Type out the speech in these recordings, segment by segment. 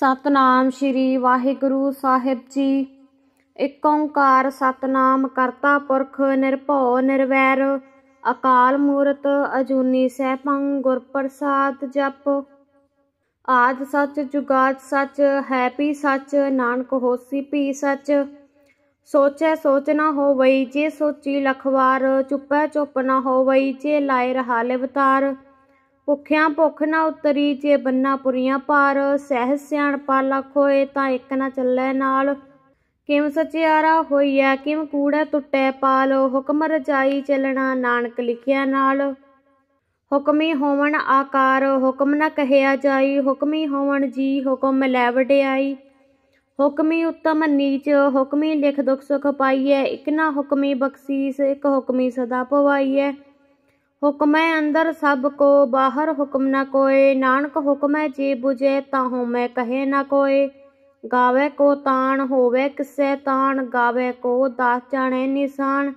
ਸਤਨਾਮ ਸ਼੍ਰੀ ਵਾਹਿਗੁਰੂ ਸਾਹਿਬ ਜੀ ਇੱਕ ਓੰਕਾਰ ਸਤਨਾਮ ਕਰਤਾ ਪੁਰਖ ਨਿਰਭਉ ਨਿਰਵੈਰ ਅਕਾਲ ਮੂਰਤ ਅਜੂਨੀ ਸਹਿਪੰ ਗੁਰ ਪ੍ਰਸਾਦ ਜਪ ਆਦ ਸੱਚ ਜੁਗਾਦ ਸੱਚ ਹੈ ਪੀ ਸੱਚ ਨਾਨਕ ਹੋਸੀ ਪੀ ਸੱਚ ਸੋਚੈ ਸੋਚ ਨਾ ਹੋਵਈ ਜੇ ਸੋਚੀ ਲਖਵਾਰ ਚੁੱਪੈ ਚੁੱਪ ਨਾ ਹੋਵਈ ਜੇ ਲਾਇ ਰਹਾ ਲਿਵਤਾਰ ਭੁੱਖਿਆਂ ਭੁੱਖ ਨਾ ਉਤਰੀ ਜੇ ਬੰਨਾ ਪੁਰੀਆਂ ਪਾਰ ਸਹਿ ਸਿਆਣ ਪਾਲਾ ਖੋਏ ਤਾਂ ਇੱਕ ਨਾ ਚੱਲੇ ਨਾਲ ਕਿਮ ਸਚਿਆਰਾ ਹੋਈਐ ਕਿਮ ਕੂੜਾ ਟੁੱਟੈ ਪਾਲ ਹੁਕਮ ਰਜਾਈ ਚੱਲਣਾ ਨਾਨਕ ਲਿਖਿਆ ਨਾਲ ਹੁਕਮੀ ਹੋਵਣ ਆਕਾਰ ਹੁਕਮ ਨਾ ਕਹਿਆ ਜਾਈ ਹੁਕਮੀ ਹੋਵਣ ਜੀ ਹੁਕਮ ਲੈ ਵਡਿਆਈ ਹੁਕਮੀ ਉਤਮ ਨੀਚ ਹੁਕਮੀ ਲਿਖ ਦੁਖ ਸੁਖ ਪਾਈਐ ਇਕ ਨਾ ਹੁਕਮੀ ਬਖਸ਼ੀਸ ਇਕ ਹੁਕਮੀ ਸਦਾ ਪਵਾਈਐ हुक्म अंदर सब को बाहर हुक्म न कोय नानक हुक्म जे बुझे ताहू मैं कहे न कोय गावे को ताण होवे किस्से ताण गावे को दास जाने निशान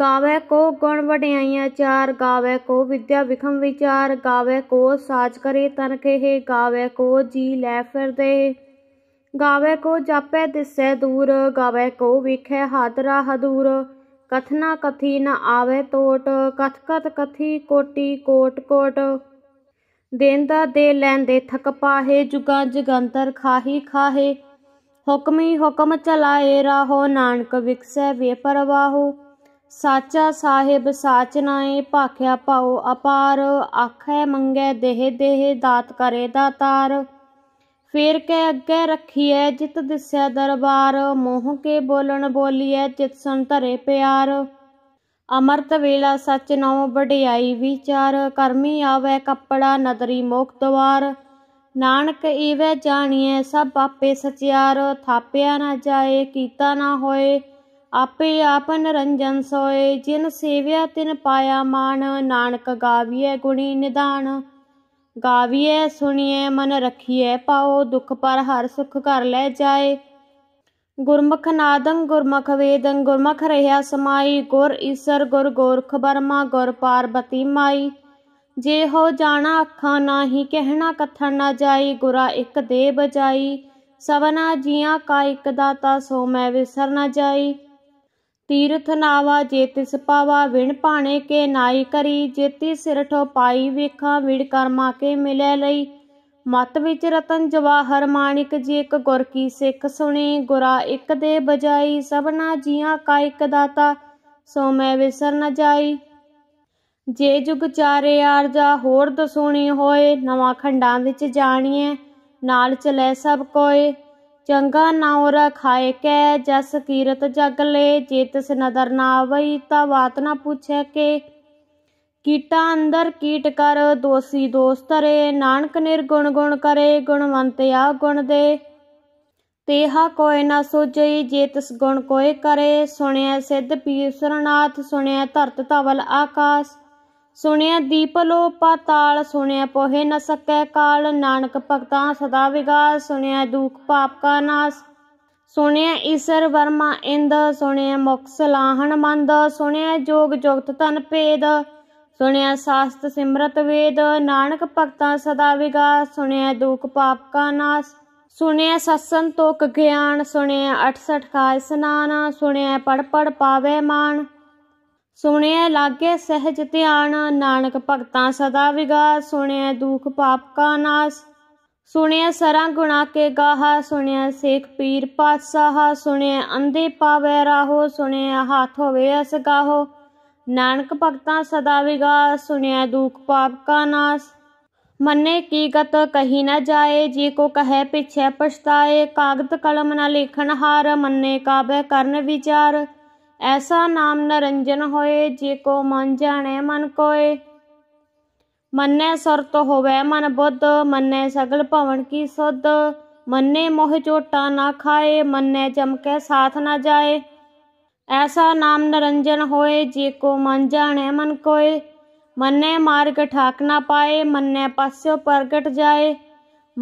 गावे को गुण वड्याइया चार गावे को विद्या विखम विचार गावे को साज करे तन के गावे को जी लै फिर दे गावे को जापै दिसे दूर गावे को विखे हादरा हदूर कथना कथी न आवे तोट कथ कथी कोटि कोट कोट देंदा दे लेंदे थक पाहे जुगा जगंतर खाही खाहे हुक्मी हुक्म चलाए राहो नानक विकसै बेपरवाहो साचा साहेब साच नाए भाख्या पाओ अपार आखै मंगै देह देह दात करे दातार ਫੇਰ ਕਹਿ ਅੱਗੇ ਰੱਖੀਐ ਜਿਤ ਦਿਸਿਆ ਦਰਬਾਰ ਮੋਹ ਕੇ ਬੋਲਣ ਬੋਲੀਐ ਚਿਤ ਸੰ ਧਰੇ ਪਿਆਰ ਅਮਰਤ ਵੇਲਾ ਸੱਚ ਨਾਮ ਵਡਿਆਈ ਵਿਚਾਰ ਕਰਮੀ ਆਵੇ ਕੱਪੜਾ ਨਦਰੀ ਮੋਖ ਦਵਾਰ ਨਾਨਕ ਈਵੇ ਜਾਣੀਐ ਸਭ ਆਪੇ ਸਚਿਆਰ ਥਾਪਿਆ ਨਾ ਜਾਏ ਕੀਤਾ ਨਾ ਹੋਏ ਆਪੇ ਆਪ ਨਰੰਜਨ ਸੋਏ ਜਿਨ ਸੇਵਿਆ ਤਿਨ ਪਾਇਆ ਮਾਨ ਨਾਨਕ ਗਾਵੀਐ ਗੁਣੀ ਨਿਦਾਨ ਗਾਵੀਐ ਸੁਣੀਐ ਮਨ ਰਖੀਐ ਪਾਉ ਦੁਖ ਪਰ ਹਰ ਸੁਖ ਕਰ ਲੈ ਜਾਏ ਗੁਰਮਖ ਨਾਦੰ ਗੁਰਮਖ ਵੇਦੰ ਗੁਰਮਖ ਰਹਿਆ ਸਮਾਈ ਗੁਰ ਈਸਰ ਗੁਰ ਗੋਰਖ ਬਰਮਾ ਗੁਰ ਪਾਰਬਤੀ ਮਾਈ ਜੇ ਹੋ ਜਾਣਾ ਅੱਖਾਂ ਨਾਹੀ ਕਹਿਣਾ ਕਥਨ ਨਾ ਜਾਈ ਗੁਰਾ ਇੱਕ ਦੇ ਬਜਾਈ ਸਵਨਾ ਜੀਆਂ ਕਾ ਇੱਕ ਦਾਤਾ ਸੋ ਮੈਂ ਵਿਸਰ ਨਾ ਜਾਈ ਤੀਰਥ ਨਾਵਾ ਤਿਸ ਸਪਾਵਾ ਵਿਣ ਪਾਣੇ ਕੇ ਨਾਈ ਕਰੀ ਜੇਤੀ ਸਿਰ ਠੋਪਾਈ ਵੇਖਾਂ ਵਿੜ ਕਰਮਾ ਕੇ ਮਿਲੇ ਲਈ ਮਤ ਵਿੱਚ ਰਤਨ ਜਵਾਹਰ ਮਾਨਿਕ ਜੀ ਇੱਕ ਗੁਰ ਕੀ ਸਿੱਖ ਸੁਣੀ ਗੁਰਾ ਇੱਕ ਦੇ ਬਜਾਈ ਸਭਨਾ ਜੀਆਂ ਕਾ ਇੱਕ ਦਾਤਾ ਸੋ ਮੈਂ ਵਿਸਰ ਨ ਜਾਈ ਜੇ ਜੁਗ ਚਾਰੇ ਆਰਜਾ ਹੋਰ ਦਸੂਣੀ ਹੋਏ ਨਵਾਂ ਖੰਡਾਂ ਵਿੱਚ ਜਾਣੀਏ ਨਾਲ ਚਲੇ ਸਭ ਕੋਏ ਚੰਗਾ ਨਾਉ ਰਖਾਇ ਕੈ ਜਸ ਕੀਰਤ ਜਗ ਲੈ ਜੇ ਤਿਸ ਨਦਰ ਨਾ ਆਵਈ ਤਾ ਬਾਤ ਨਾ ਪੁੱਛੈ ਕੇ ਕੀਟਾ ਅੰਦਰ ਕੀਟ ਕਰ ਦੋਸੀ ਦੋਸਤ ਰੇ ਨਾਨਕ ਨਿਰਗੁਣ ਗੁਣ ਕਰੇ ਗੁਣਵੰਤ ਆ ਗੁਣ ਦੇ ਤੇਹਾ ਕੋਇ ਨਾ ਸੋਜਈ ਜੇ ਤਿਸ ਗੁਣ ਕੋਇ ਕਰੇ ਸੁਣਿਆ ਸਿੱਧ ਪੀਰ ਸਰਨਾਥ ਸੁਣਿਆ ਧਰਤ ਧਵਲ ਆਕਾਸ਼ ਸੁਣਿਆ ਦੀਪ ਲੋ ਪਾਤਾਲ ਸੁਣਿਆ ਪੋਹੇ ਨ ਸਕੈ ਕਾਲ ਨਾਨਕ ਭਗਤਾ ਸਦਾ ਵਿਗਾਸ ਸੁਣਿਆ ਦੁਖ ਪਾਪ ਕਾ ਨਾਸ ਸੁਣਿਆ ਈਸ਼ਰ ਵਰਮਾ ਇੰਦ ਸੁਣਿਆ ਮੁਖ ਲਾਹਣ ਮੰਦ ਸੁਣਿਆ ਜੋਗ ਜੁਗਤ ਤਨ ਭੇਦ ਸੁਣਿਆ ਸਾਸਤ ਸਿਮਰਤ ਵੇਦ ਨਾਨਕ ਭਗਤਾ ਸਦਾ ਵਿਗਾਸ ਸੁਣਿਆ ਦੁਖ ਪਾਪ ਕਾ ਨਾਸ ਸੁਣਿਆ ਸਤਸੰਗ ਤੋਕ ਗਿਆਨ ਸੁਣਿਆ 68 ਖਾਇ ਸਨਾਨ ਸੁਣਿਆ ਪੜ ਪੜ ਪਾਵੇ ਮਾਨ ਸੁਣਿਐ ਲਾਗੇ ਸਹਿਜ ਧਿਆਨ ਨਾਨਕ ਭਗਤਾਂ ਸਦਾ ਵਿਗਾਸ ਸੁਣਿਐ ਦੁਖ ਪਾਪ ਕਾ ਨਾਸ ਸੁਣਿਆ ਸਰਾਂ ਗੁਣਾ ਕੇ ਗਾਹਾ ਸੁਣਿਆ ਸੇਖ ਪੀਰ ਪਾਤਸ਼ਾਹ ਸੁਣਿਆ ਅੰਦੇ ਪਾਵੈ ਰਾਹੋ ਸੁਣਿਆ ਹੱਥ ਹੋਵੇ ਅਸਗਾਹੋ ਨਾਨਕ ਭਗਤਾਂ ਸਦਾ ਵਿਗਾਸ ਸੁਣਿਆ ਦੁਖ ਪਾਪ ਕਾ ਨਾਸ ਮੰਨੇ ਕੀ ਗਤ ਕਹੀ ਨਾ ਜਾਏ ਜੀ ਕੋ ਕਹੈ ਪਿਛੈ ਪਛਤਾਏ ਕਾਗਦ ਕਲਮ ਨਾ ਲਿਖਣ ਹਾਰ ਮੰਨੇ ਕਾਬੈ ਕਰਨ ਵਿਚਾਰ ऐसा नाम निरंजन होए जे को मन जाने मन कोए मने हो वे मन बुद्ध मने सगल भवन की सुध मने मोह झोटा ना खाए मने जमके साथ ना जाए ऐसा नाम निरंजन होए जे को मन जाने मन कोए मने मार्ग ठाक ना पाए मने पास्यो प्रगट जाए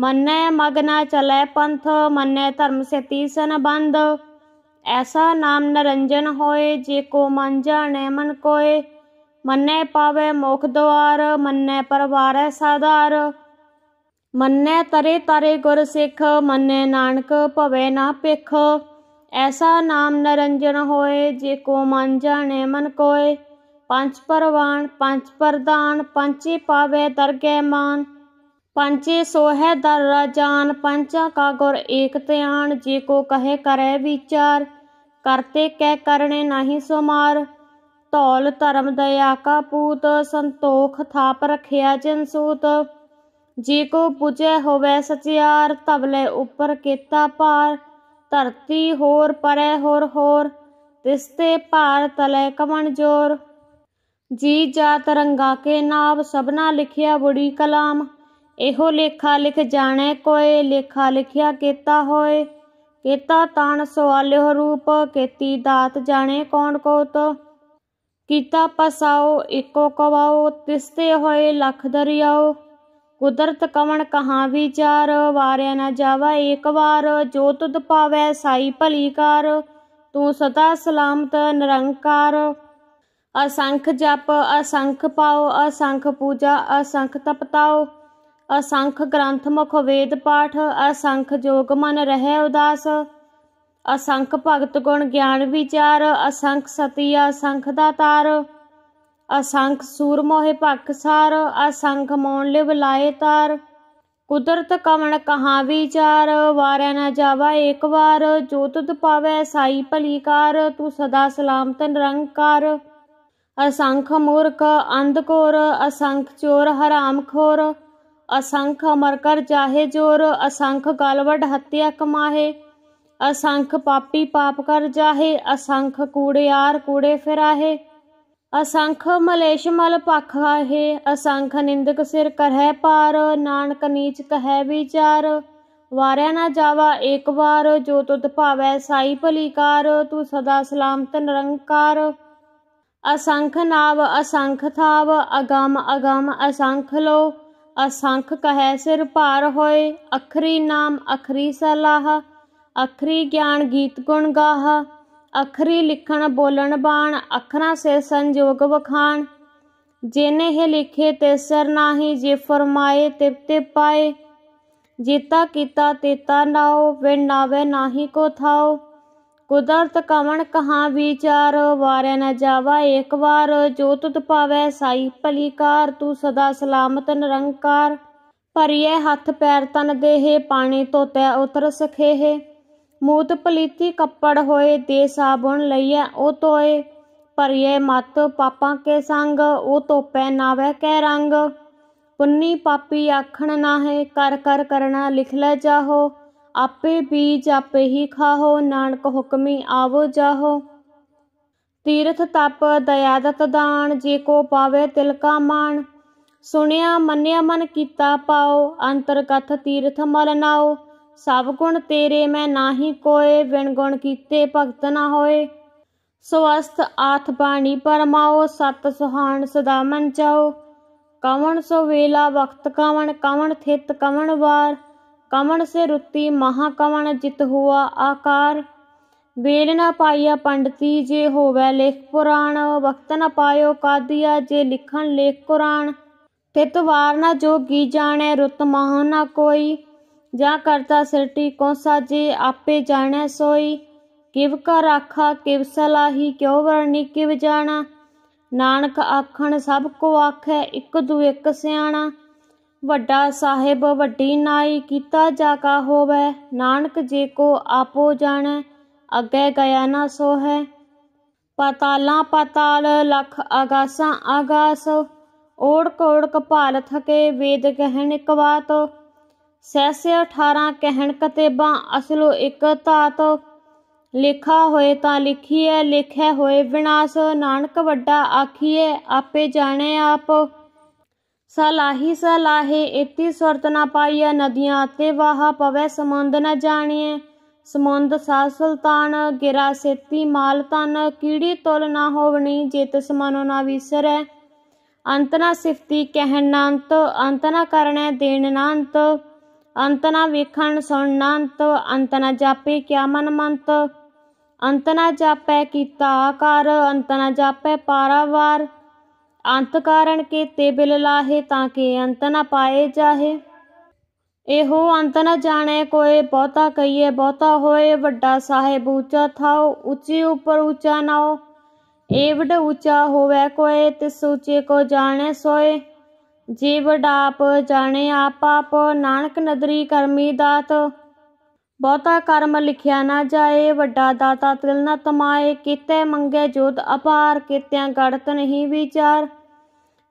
मने मगना चले पंथ मने धर्म से तीसन बंध ਐਸਾ ਨਾਮ ਨਰੰਜਨ ਹੋਏ ਜੇ ਕੋ ਮਨ ਜਾਣੈ ਮਨ ਕੋਏ ਮੰਨੈ ਪਾਵੇ ਮੁਖ ਦਵਾਰ ਮੰਨੈ ਪਰਵਾਰੈ ਸਾਧਾਰ ਮੰਨੈ ਤਰੇ ਤਰੇ ਗੁਰ ਸਿੱਖ ਮੰਨੈ ਨਾਨਕ ਭਵੇ ਨਾ ਪਿਖ ਐਸਾ ਨਾਮ ਨਰੰਜਨ ਹੋਏ ਜੇ ਕੋ ਮਨ ਜਾਣੈ ਮਨ ਕੋਏ ਪੰਜ ਪਰਵਾਨ ਪੰਜ ਪ੍ਰਦਾਨ ਪੰਚੇ ਪਾਵੇ ਦਰਗੇ ਮਾਨ ਪੰਚੇ ਸੋਹੈ ਦਰ ਰਾਜਾਨ ਪੰਚਾ ਕਾ ਗੁਰ ਏਕ ਧਿਆਨ ਜੇ ਕੋ ਕਹੇ ਕਰੇ ਵਿਚਾਰ ਕਰਤੇ ਕਹਿ ਕਰਨੇ ਨਹੀਂ ਸੋ ਮਾਰ ਧੌਲ ਧਰਮ ਦਇਆ ਕਾ ਪੂਤ ਸੰਤੋਖ ਥਾਪ ਰਖਿਆ ਜਨ ਸੂਤ ਜੀ ਕੋ ਪੁਜੈ ਹੋਵੇ ਸਚਿਆਰ ਤਬਲੇ ਉਪਰ ਕੀਤਾ ਪਾਰ ਧਰਤੀ ਹੋਰ ਪਰੈ ਹੋਰ ਹੋਰ ਤਿਸਤੇ ਭਾਰ ਤਲੇ ਕਮਣ ਜੋਰ ਜੀ ਜਾ ਤਰੰਗਾ ਕੇ ਨਾਮ ਸਭਨਾ ਲਿਖਿਆ ਬੁੜੀ ਕਲਾਮ ਇਹੋ ਲੇਖਾ ਲਿਖ ਜਾਣੈ ਕੋਏ ਲੇਖਾ ਲਿਖਿਆ ਕੀਤਾ ਹੋਏ ਤਾਣ તાણ સવાલ્યો ਰੂਪ ਕੀਤੀ ਦਾਤ ਜਾਣੇ ਕੌਣ ਕੋਤ ਕੀਤਾ ਪਸਾਓ ਇੱਕੋ ਕਵਾਓ ਤਿਸਤੇ ਹੋਏ ਲਖ ਦਰਿਆਓ ਕੁਦਰਤ ਕਵਣ ਕਹਾ ਵਿਚਾਰ ਵਾਰਿਆ ਨਾ ਜਾਵਾ ਏਕ ਵਾਰ ਜੋ ਤੁਧ ਪਾਵੈ ਸਾਈ ਭਲੀ ਕਰ ਤੂੰ ਸਦਾ ਸਲਾਮਤ ਨਿਰੰਕਾਰ ਅਸੰਖ ਜਪ ਅਸੰਖ ਪਾਓ ਅਸੰਖ ਪੂਜਾ ਅਸੰਖ ਤਪਤਾਓ ਅਸੰਖ ਗ੍ਰੰਥ ਮੁਖ ਵੇਦ ਪਾਠ ਅਸੰਖ ਜੋਗ ਮਨ ਰਹਿ ਉਦਾਸ ਅਸੰਖ ਭਗਤ ਗੁਣ ਗਿਆਨ ਵਿਚਾਰ ਅਸੰਖ ਸਤਿਆ ਅਸੰਖ ਦਾਤਾਰ ਅਸੰਖ ਸੂਰ ਮੋਹਿ ਸਾਰ ਅਸੰਖ ਮੌਨ ਲਿਵ ਲਾਏ ਤਾਰ ਕੁਦਰਤ ਕਮਣ ਕਹਾ ਵਿਚਾਰ ਵਾਰੈ ਨਾ ਜਾਵਾ ਏਕ ਵਾਰ ਜੋ ਪਾਵੇ ਸਾਈ ਭਲੀ ਕਾਰ ਤੂੰ ਸਦਾ ਸਲਾਮਤ ਨਿਰੰਕਾਰ ਅਸੰਖ ਮੂਰਖ ਅੰਧਕੋਰ ਅਸੰਖ ਚੋਰ ਹਰਾਮਖੋਰ ਅਸੰਖ असंख ਕਰ जाहे ਜੋਰ ਅਸੰਖ ਗਲਵੜ ਹੱਤਿਆ ਕਮਾਹੇ ਅਸੰਖ ਪਾਪੀ ਪਾਪ ਕਰ ਜਾਹੇ ਅਸੰਖ ਕੂੜਿਆਰ ਕੂੜੇ ਫਿਰਾਹੇ ਅਸੰਖ ਮਲੇਸ਼ ਮਲ ਪਖ ਆਹੇ ਅਸੰਖ ਨਿੰਦਕ ਸਿਰ ਕਰਹਿ ਪਾਰ ਨਾਨਕ ਨੀਚ ਕਹੈ ਵਿਚਾਰ ਵਾਰਿਆ ਨਾ ਜਾਵਾ ਏਕ ਵਾਰ ਜੋ ਤੁਧ ਭਾਵੈ ਸਾਈ ਭਲੀ ਕਰ ਤੂੰ ਸਦਾ ਸਲਾਮਤ ਨਿਰੰਕਾਰ ਅਸੰਖ ਨਾਵ ਅਸੰਖ ਥਾਵ ਅਗਮ ਅਗਮ ਅਸੰਖ ਲੋ असंख कहै सिर ਭਾਰ ਹੋਏ ਅਖਰੀ ਨਾਮ ਅਖਰੀ ਸਲਾਹ ਅਖਰੀ ਗਿਆਨ ਗੀਤ ਗੁਣ ਗਾਹ ਅਖਰੀ ਲਿਖਣ ਬੋਲਣ ਬਾਣ ਅੱਖਰਾਂ ਸੇ ਸੰਜੋਗ ਵਖਾਣ जेने है लिखे ते सर नाही जे फरमाए तिपते पाए जीता कीता तेता नाओ वे नावे नाही को थाओ ਕੁਦਰਤ ਕਵਣ ਕਹਾ ਵਿਚਾਰ ਵਾਰਿਆ ਨਾ ਜਾਵਾ ਏਕ ਵਾਰ ਜੋ ਤੁਤ ਪਾਵੈ ਸਾਈ ਭਲੀ ਕਾਰ ਤੂੰ ਸਦਾ ਸਲਾਮਤ ਨਿਰੰਕਾਰ ਭਰੀਏ ਹੱਥ ਪੈਰ ਤਨ ਦੇਹੇ ਪਾਣੀ ਧੋਤੈ ਉਤਰ ਸਖੇਹੇ ਮੂਤ ਪਲੀਤੀ ਕੱਪੜ ਹੋਏ ਦੇ ਸਾਬਣ ਲਈਐ ਉਹ ਤੋਏ ਭਰੀਏ ਮਤ ਪਾਪਾਂ ਕੇ ਸੰਗ ਉਹ ਧੋਪੈ ਨਾਵੇ ਕੈ ਰੰਗ ਪੁੰਨੀ ਪਾਪੀ ਆਖਣ ਨਾਹੇ ਕਰ ਕਰ ਕਰਨਾ ਲਿਖ ਲੈ ਜਾਹੋ आपे बीज आपे ही खाहो नानक हुक्मी आवो जाहो तीर्थ तप दयादत दान जे को पावे तिल का मान ਸੁਣਿਆ ਮੰਨਿਆ ਮਨ ਕੀਤਾ ਪਾਓ ਅੰਤਰਗਤ ਤੀਰਥ ਮਲ ਨਾਓ ਸਭ ਗੁਣ ਤੇਰੇ ਮੈਂ ਨਾਹੀ ਕੋਏ ਵਿਣ ਗੁਣ ਕੀਤੇ ਭਗਤ ਨਾ ਹੋਏ ਸਵਸਤ ਆਥ ਬਾਣੀ ਪਰਮਾਓ ਸਤ ਸੁਹਾਣ ਸਦਾ ਮਨ ਚਾਓ ਕਵਣ ਸੋ ਵੇਲਾ ਵਕਤ ਕਵਣ ਕਵਣ ਥਿਤ ਕਵਣ ਵਾਰ कमण से रुत्ति महाकमण जित हुआ आकार बेल न पाइया पंडती जे होवे लेख पुराण वक्त न पायो कादिया जे लिखन लेख कुरान तित वार न जोगी जाने रुत महा न कोई जा करता सृष्टि कौसा जे आपे जाने सोई किव कर आखा किव सलाही क्यों वरणी किव जाना नानक आखण सब को आख एक ਦੂ ਇੱਕ ਸਿਆਣਾ ਵੱਡਾ साहेब ਵੱਡੀ ਨਾਈ ਕੀਤਾ ਜਾਗਾ ਹੋਵੇ ਨਾਨਕ ਜੇ ਕੋ ਆਪੋ ਜਾਣੈ ਅੱਗੇ ਗਿਆ ਨਾ ਸੋ ਹੈ ਪਤਾਲਾਂ ਪਤਾਲ ਲਖ ਆਗਾਸਾਂ ਆਗਾਸ ओढ़ कोड़ कपाल थके वेद कहन एक बात सहसे अठारह कहन कतेबा असलो एक तात लिखा होए ता है लिखे होए विनाश नानक वड्डा आखिए आपे जाने आप ਸਲਾਹੀ ਸਲਾਹੇ ਇਤੀ ਸੁਰਤ ਨਾ ਪਾਈਐ ਨਦੀਆਂ ਤੇ ਵਾਹਾ ਪਵੈ ਸਮੁੰਦ ਨਾ ਜਾਣੀਐ ਸਮੁੰਦ ਸਾ ਸੁਲਤਾਨ ਗਿਰਾ ਸੇਤੀ ਮਾਲ ਤਨ ਕੀੜੀ ਤੁਲ ਨਾ ਹੋਵਣੀ ਜਿਤ ਸਮਨੋ ਨਾ ਵਿਸਰੈ ਅੰਤ ਨਾ ਸਿਫਤੀ ਕਹਿਣ ਨਾ ਅੰਤ ਅੰਤ ਨਾ ਕਰਣੈ ਦੇਣ ਨਾ ਅੰਤ ਅੰਤ ਨਾ ਵੇਖਣ ਸੁਣ ਨਾ ਅੰਤ ਅੰਤ ਨਾ ਜਾਪੇ ਕਿਆ ਮਨ ਮੰਤ ਅੰਤ ਨਾ ਜਾਪੈ ਕੀਤਾ ਆਕਾਰ ਅੰਤ ਨਾ ਜਾਪੈ ਪਾਰਾਵਾਰ अंत कारण के ते बिल लाहे ताकि अंत न पाए जाहे एहो अंत न जाने कोए बहुता कहिए बहुता होए वड्डा साहेब ऊंचा थाओ ऊंचे ऊपर ऊंचा नाओ एवड ऊंचा होवे कोए तिस ऊंचे को जाने सोए जीवड आप जाने आप आप नानक नदरी करमी दात ਬਹੁਤਾ ਕਰਮ ਲਿਖਿਆ ਨਾ ਜਾਏ ਵੱਡਾ ਦਾਤਾ ਤਿਲ ਨਾ ਤਮਾਏ ਕੀਤੇ ਮੰਗੇ ਜੋਤ ਅਪਾਰ ਕੀਤਿਆਂ ਗੜਤ ਨਹੀਂ ਵਿਚਾਰ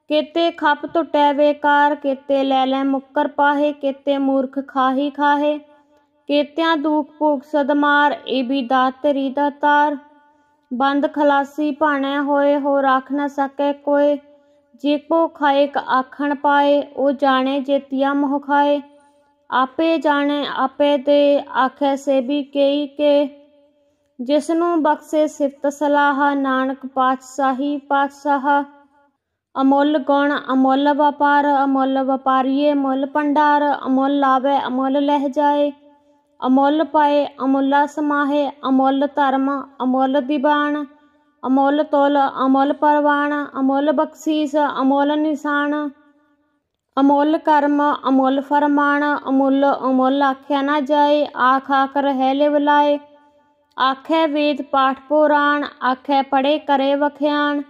ਕੀਤੇ ਖੱਪ ਟੁੱਟੈ ਵੇਕਾਰ ਕੀਤੇ ਲੈ ਲੈ ਮੁੱਕਰ ਪਾਹੇ ਕੀਤੇ ਮੂਰਖ ਖਾਹੀ ਖਾਹੇ ਕੀਤਿਆਂ ਦੂਖ ਭੂਖ ਸਦਮਾਰ ਇਹ ਵੀ ਦਾਤ ਤੇਰੀ ਦਾ ਤਾਰ ਬੰਦ ਖਲਾਸੀ ਭਾਣੇ ਹੋਏ ਹੋ ਰੱਖ ਨਾ ਸਕੇ ਕੋਏ ਜੇ ਕੋ ਖਾਇਕ ਆਖਣ ਪਾਏ ਉਹ ਜਾਣੇ ਜੇਤੀਆ ਮੋਹ ਖਾਏ ਆਪੇ ਜਾਣੇ ਆਪੇ ਤੇ ਆਖੇ ਸੇ ਵੀ ਕਈ ਕੇ ਜਿਸ ਨੂੰ ਬਖਸ਼ੇ ਸਿਫਤ ਸਲਾਹ ਨਾਨਕ ਪਾਤਸ਼ਾਹੀ ਪਾਤਸ਼ਾਹ ਅਮੁੱਲ ਗੁਣ ਅਮੁੱਲ ਵਪਾਰ ਅਮੁੱਲ ਵਪਾਰੀਏ ਮੁੱਲ ਪੰਡਾਰ ਅਮੁੱਲ ਆਵੇ ਅਮੁੱਲ ਲਹਿ ਜਾਏ ਅਮੁੱਲ ਪਾਏ ਅਮੁੱਲਾ ਸਮਾਹੇ ਅਮੁੱਲ ਧਰਮ ਅਮੁੱਲ ਦੀਵਾਨ ਅਮੁੱਲ ਤੋਲ ਅਮੁੱਲ ਪਰਵਾਨ ਅਮੁੱਲ ਬਖਸ਼ੀਸ ਅਮੁੱਲ ਨਿਸ਼ਾਨ ਅਮੁੱਲ ਕਰਮ ਅਮੁੱਲ ਫਰਮਾਨ ਅਮੁੱਲ ਅਮੁੱਲ ਆਖਿਆ ਨਾ ਜਾਏ ਆਖ ਆਖ ਰਹਿ ਲੈ ਬੁਲਾਏ ਆਖੇ ਵੇਦ ਪਾਠ ਪੁਰਾਣ ਆਖੇ ਪੜੇ ਕਰੇ ਵਖਿਆਣ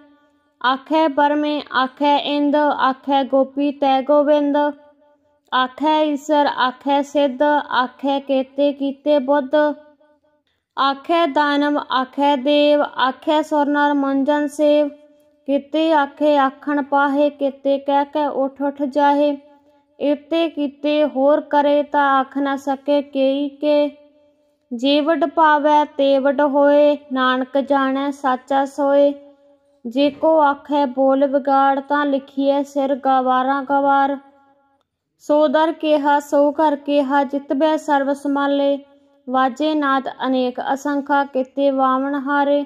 ਆਖੇ ਪਰਮੇ ਆਖੇ ਇੰਦ ਆਖੇ ਗੋਪੀ ਤੈ ਗੋਵਿੰਦ ਆਖੇ ਈਸ਼ਰ ਆਖੇ ਸਿੱਧ ਆਖੇ ਕੀਤੇ ਕੀਤੇ ਬੁੱਧ ਆਖੇ ਦਾਨਵ ਆਖੇ ਦੇਵ ਆਖੇ ਸੁਰਨਰ ਮੰਜਨ ਸੇਵ ਕਿਤੇ ਆਖੇ ਆਖਣ ਪਾਹੇ ਕਿਤੇ ਕਹਿ ਕੇ ਉਠ ਉਠ ਜਾਹੇ ਇਤੇ ਕੀਤੇ ਹੋਰ ਕਰੇ ਤਾਂ ਆਖ ਨਾ ਸਕੇ ਕਈ ਕੇ ਜੀਵਡ ਪਾਵੈ ਤੇਵਡ ਹੋਏ ਨਾਨਕ ਜਾਣੈ ਸਾਚਾ ਸੋਏ ਜੇ ਕੋ ਆਖੇ ਬੋਲ ਵਿਗਾੜ ਤਾਂ ਲਿਖੀਐ ਸਿਰ ਗਵਾਰਾਂ ਗਵਾਰ ਸੋ ਦਰ ਕਿਹਾ ਸੋ ਕਰ ਕਿਹਾ ਜਿਤਬੈ ਸਰਬ ਸਮਾਲੇ ਵਾਜੇ ਨਾਦ ਅਨੇਕ ਅਸੰਖਾ ਕਿਤੇ ਵਾਵਣ ਹਾਰੇ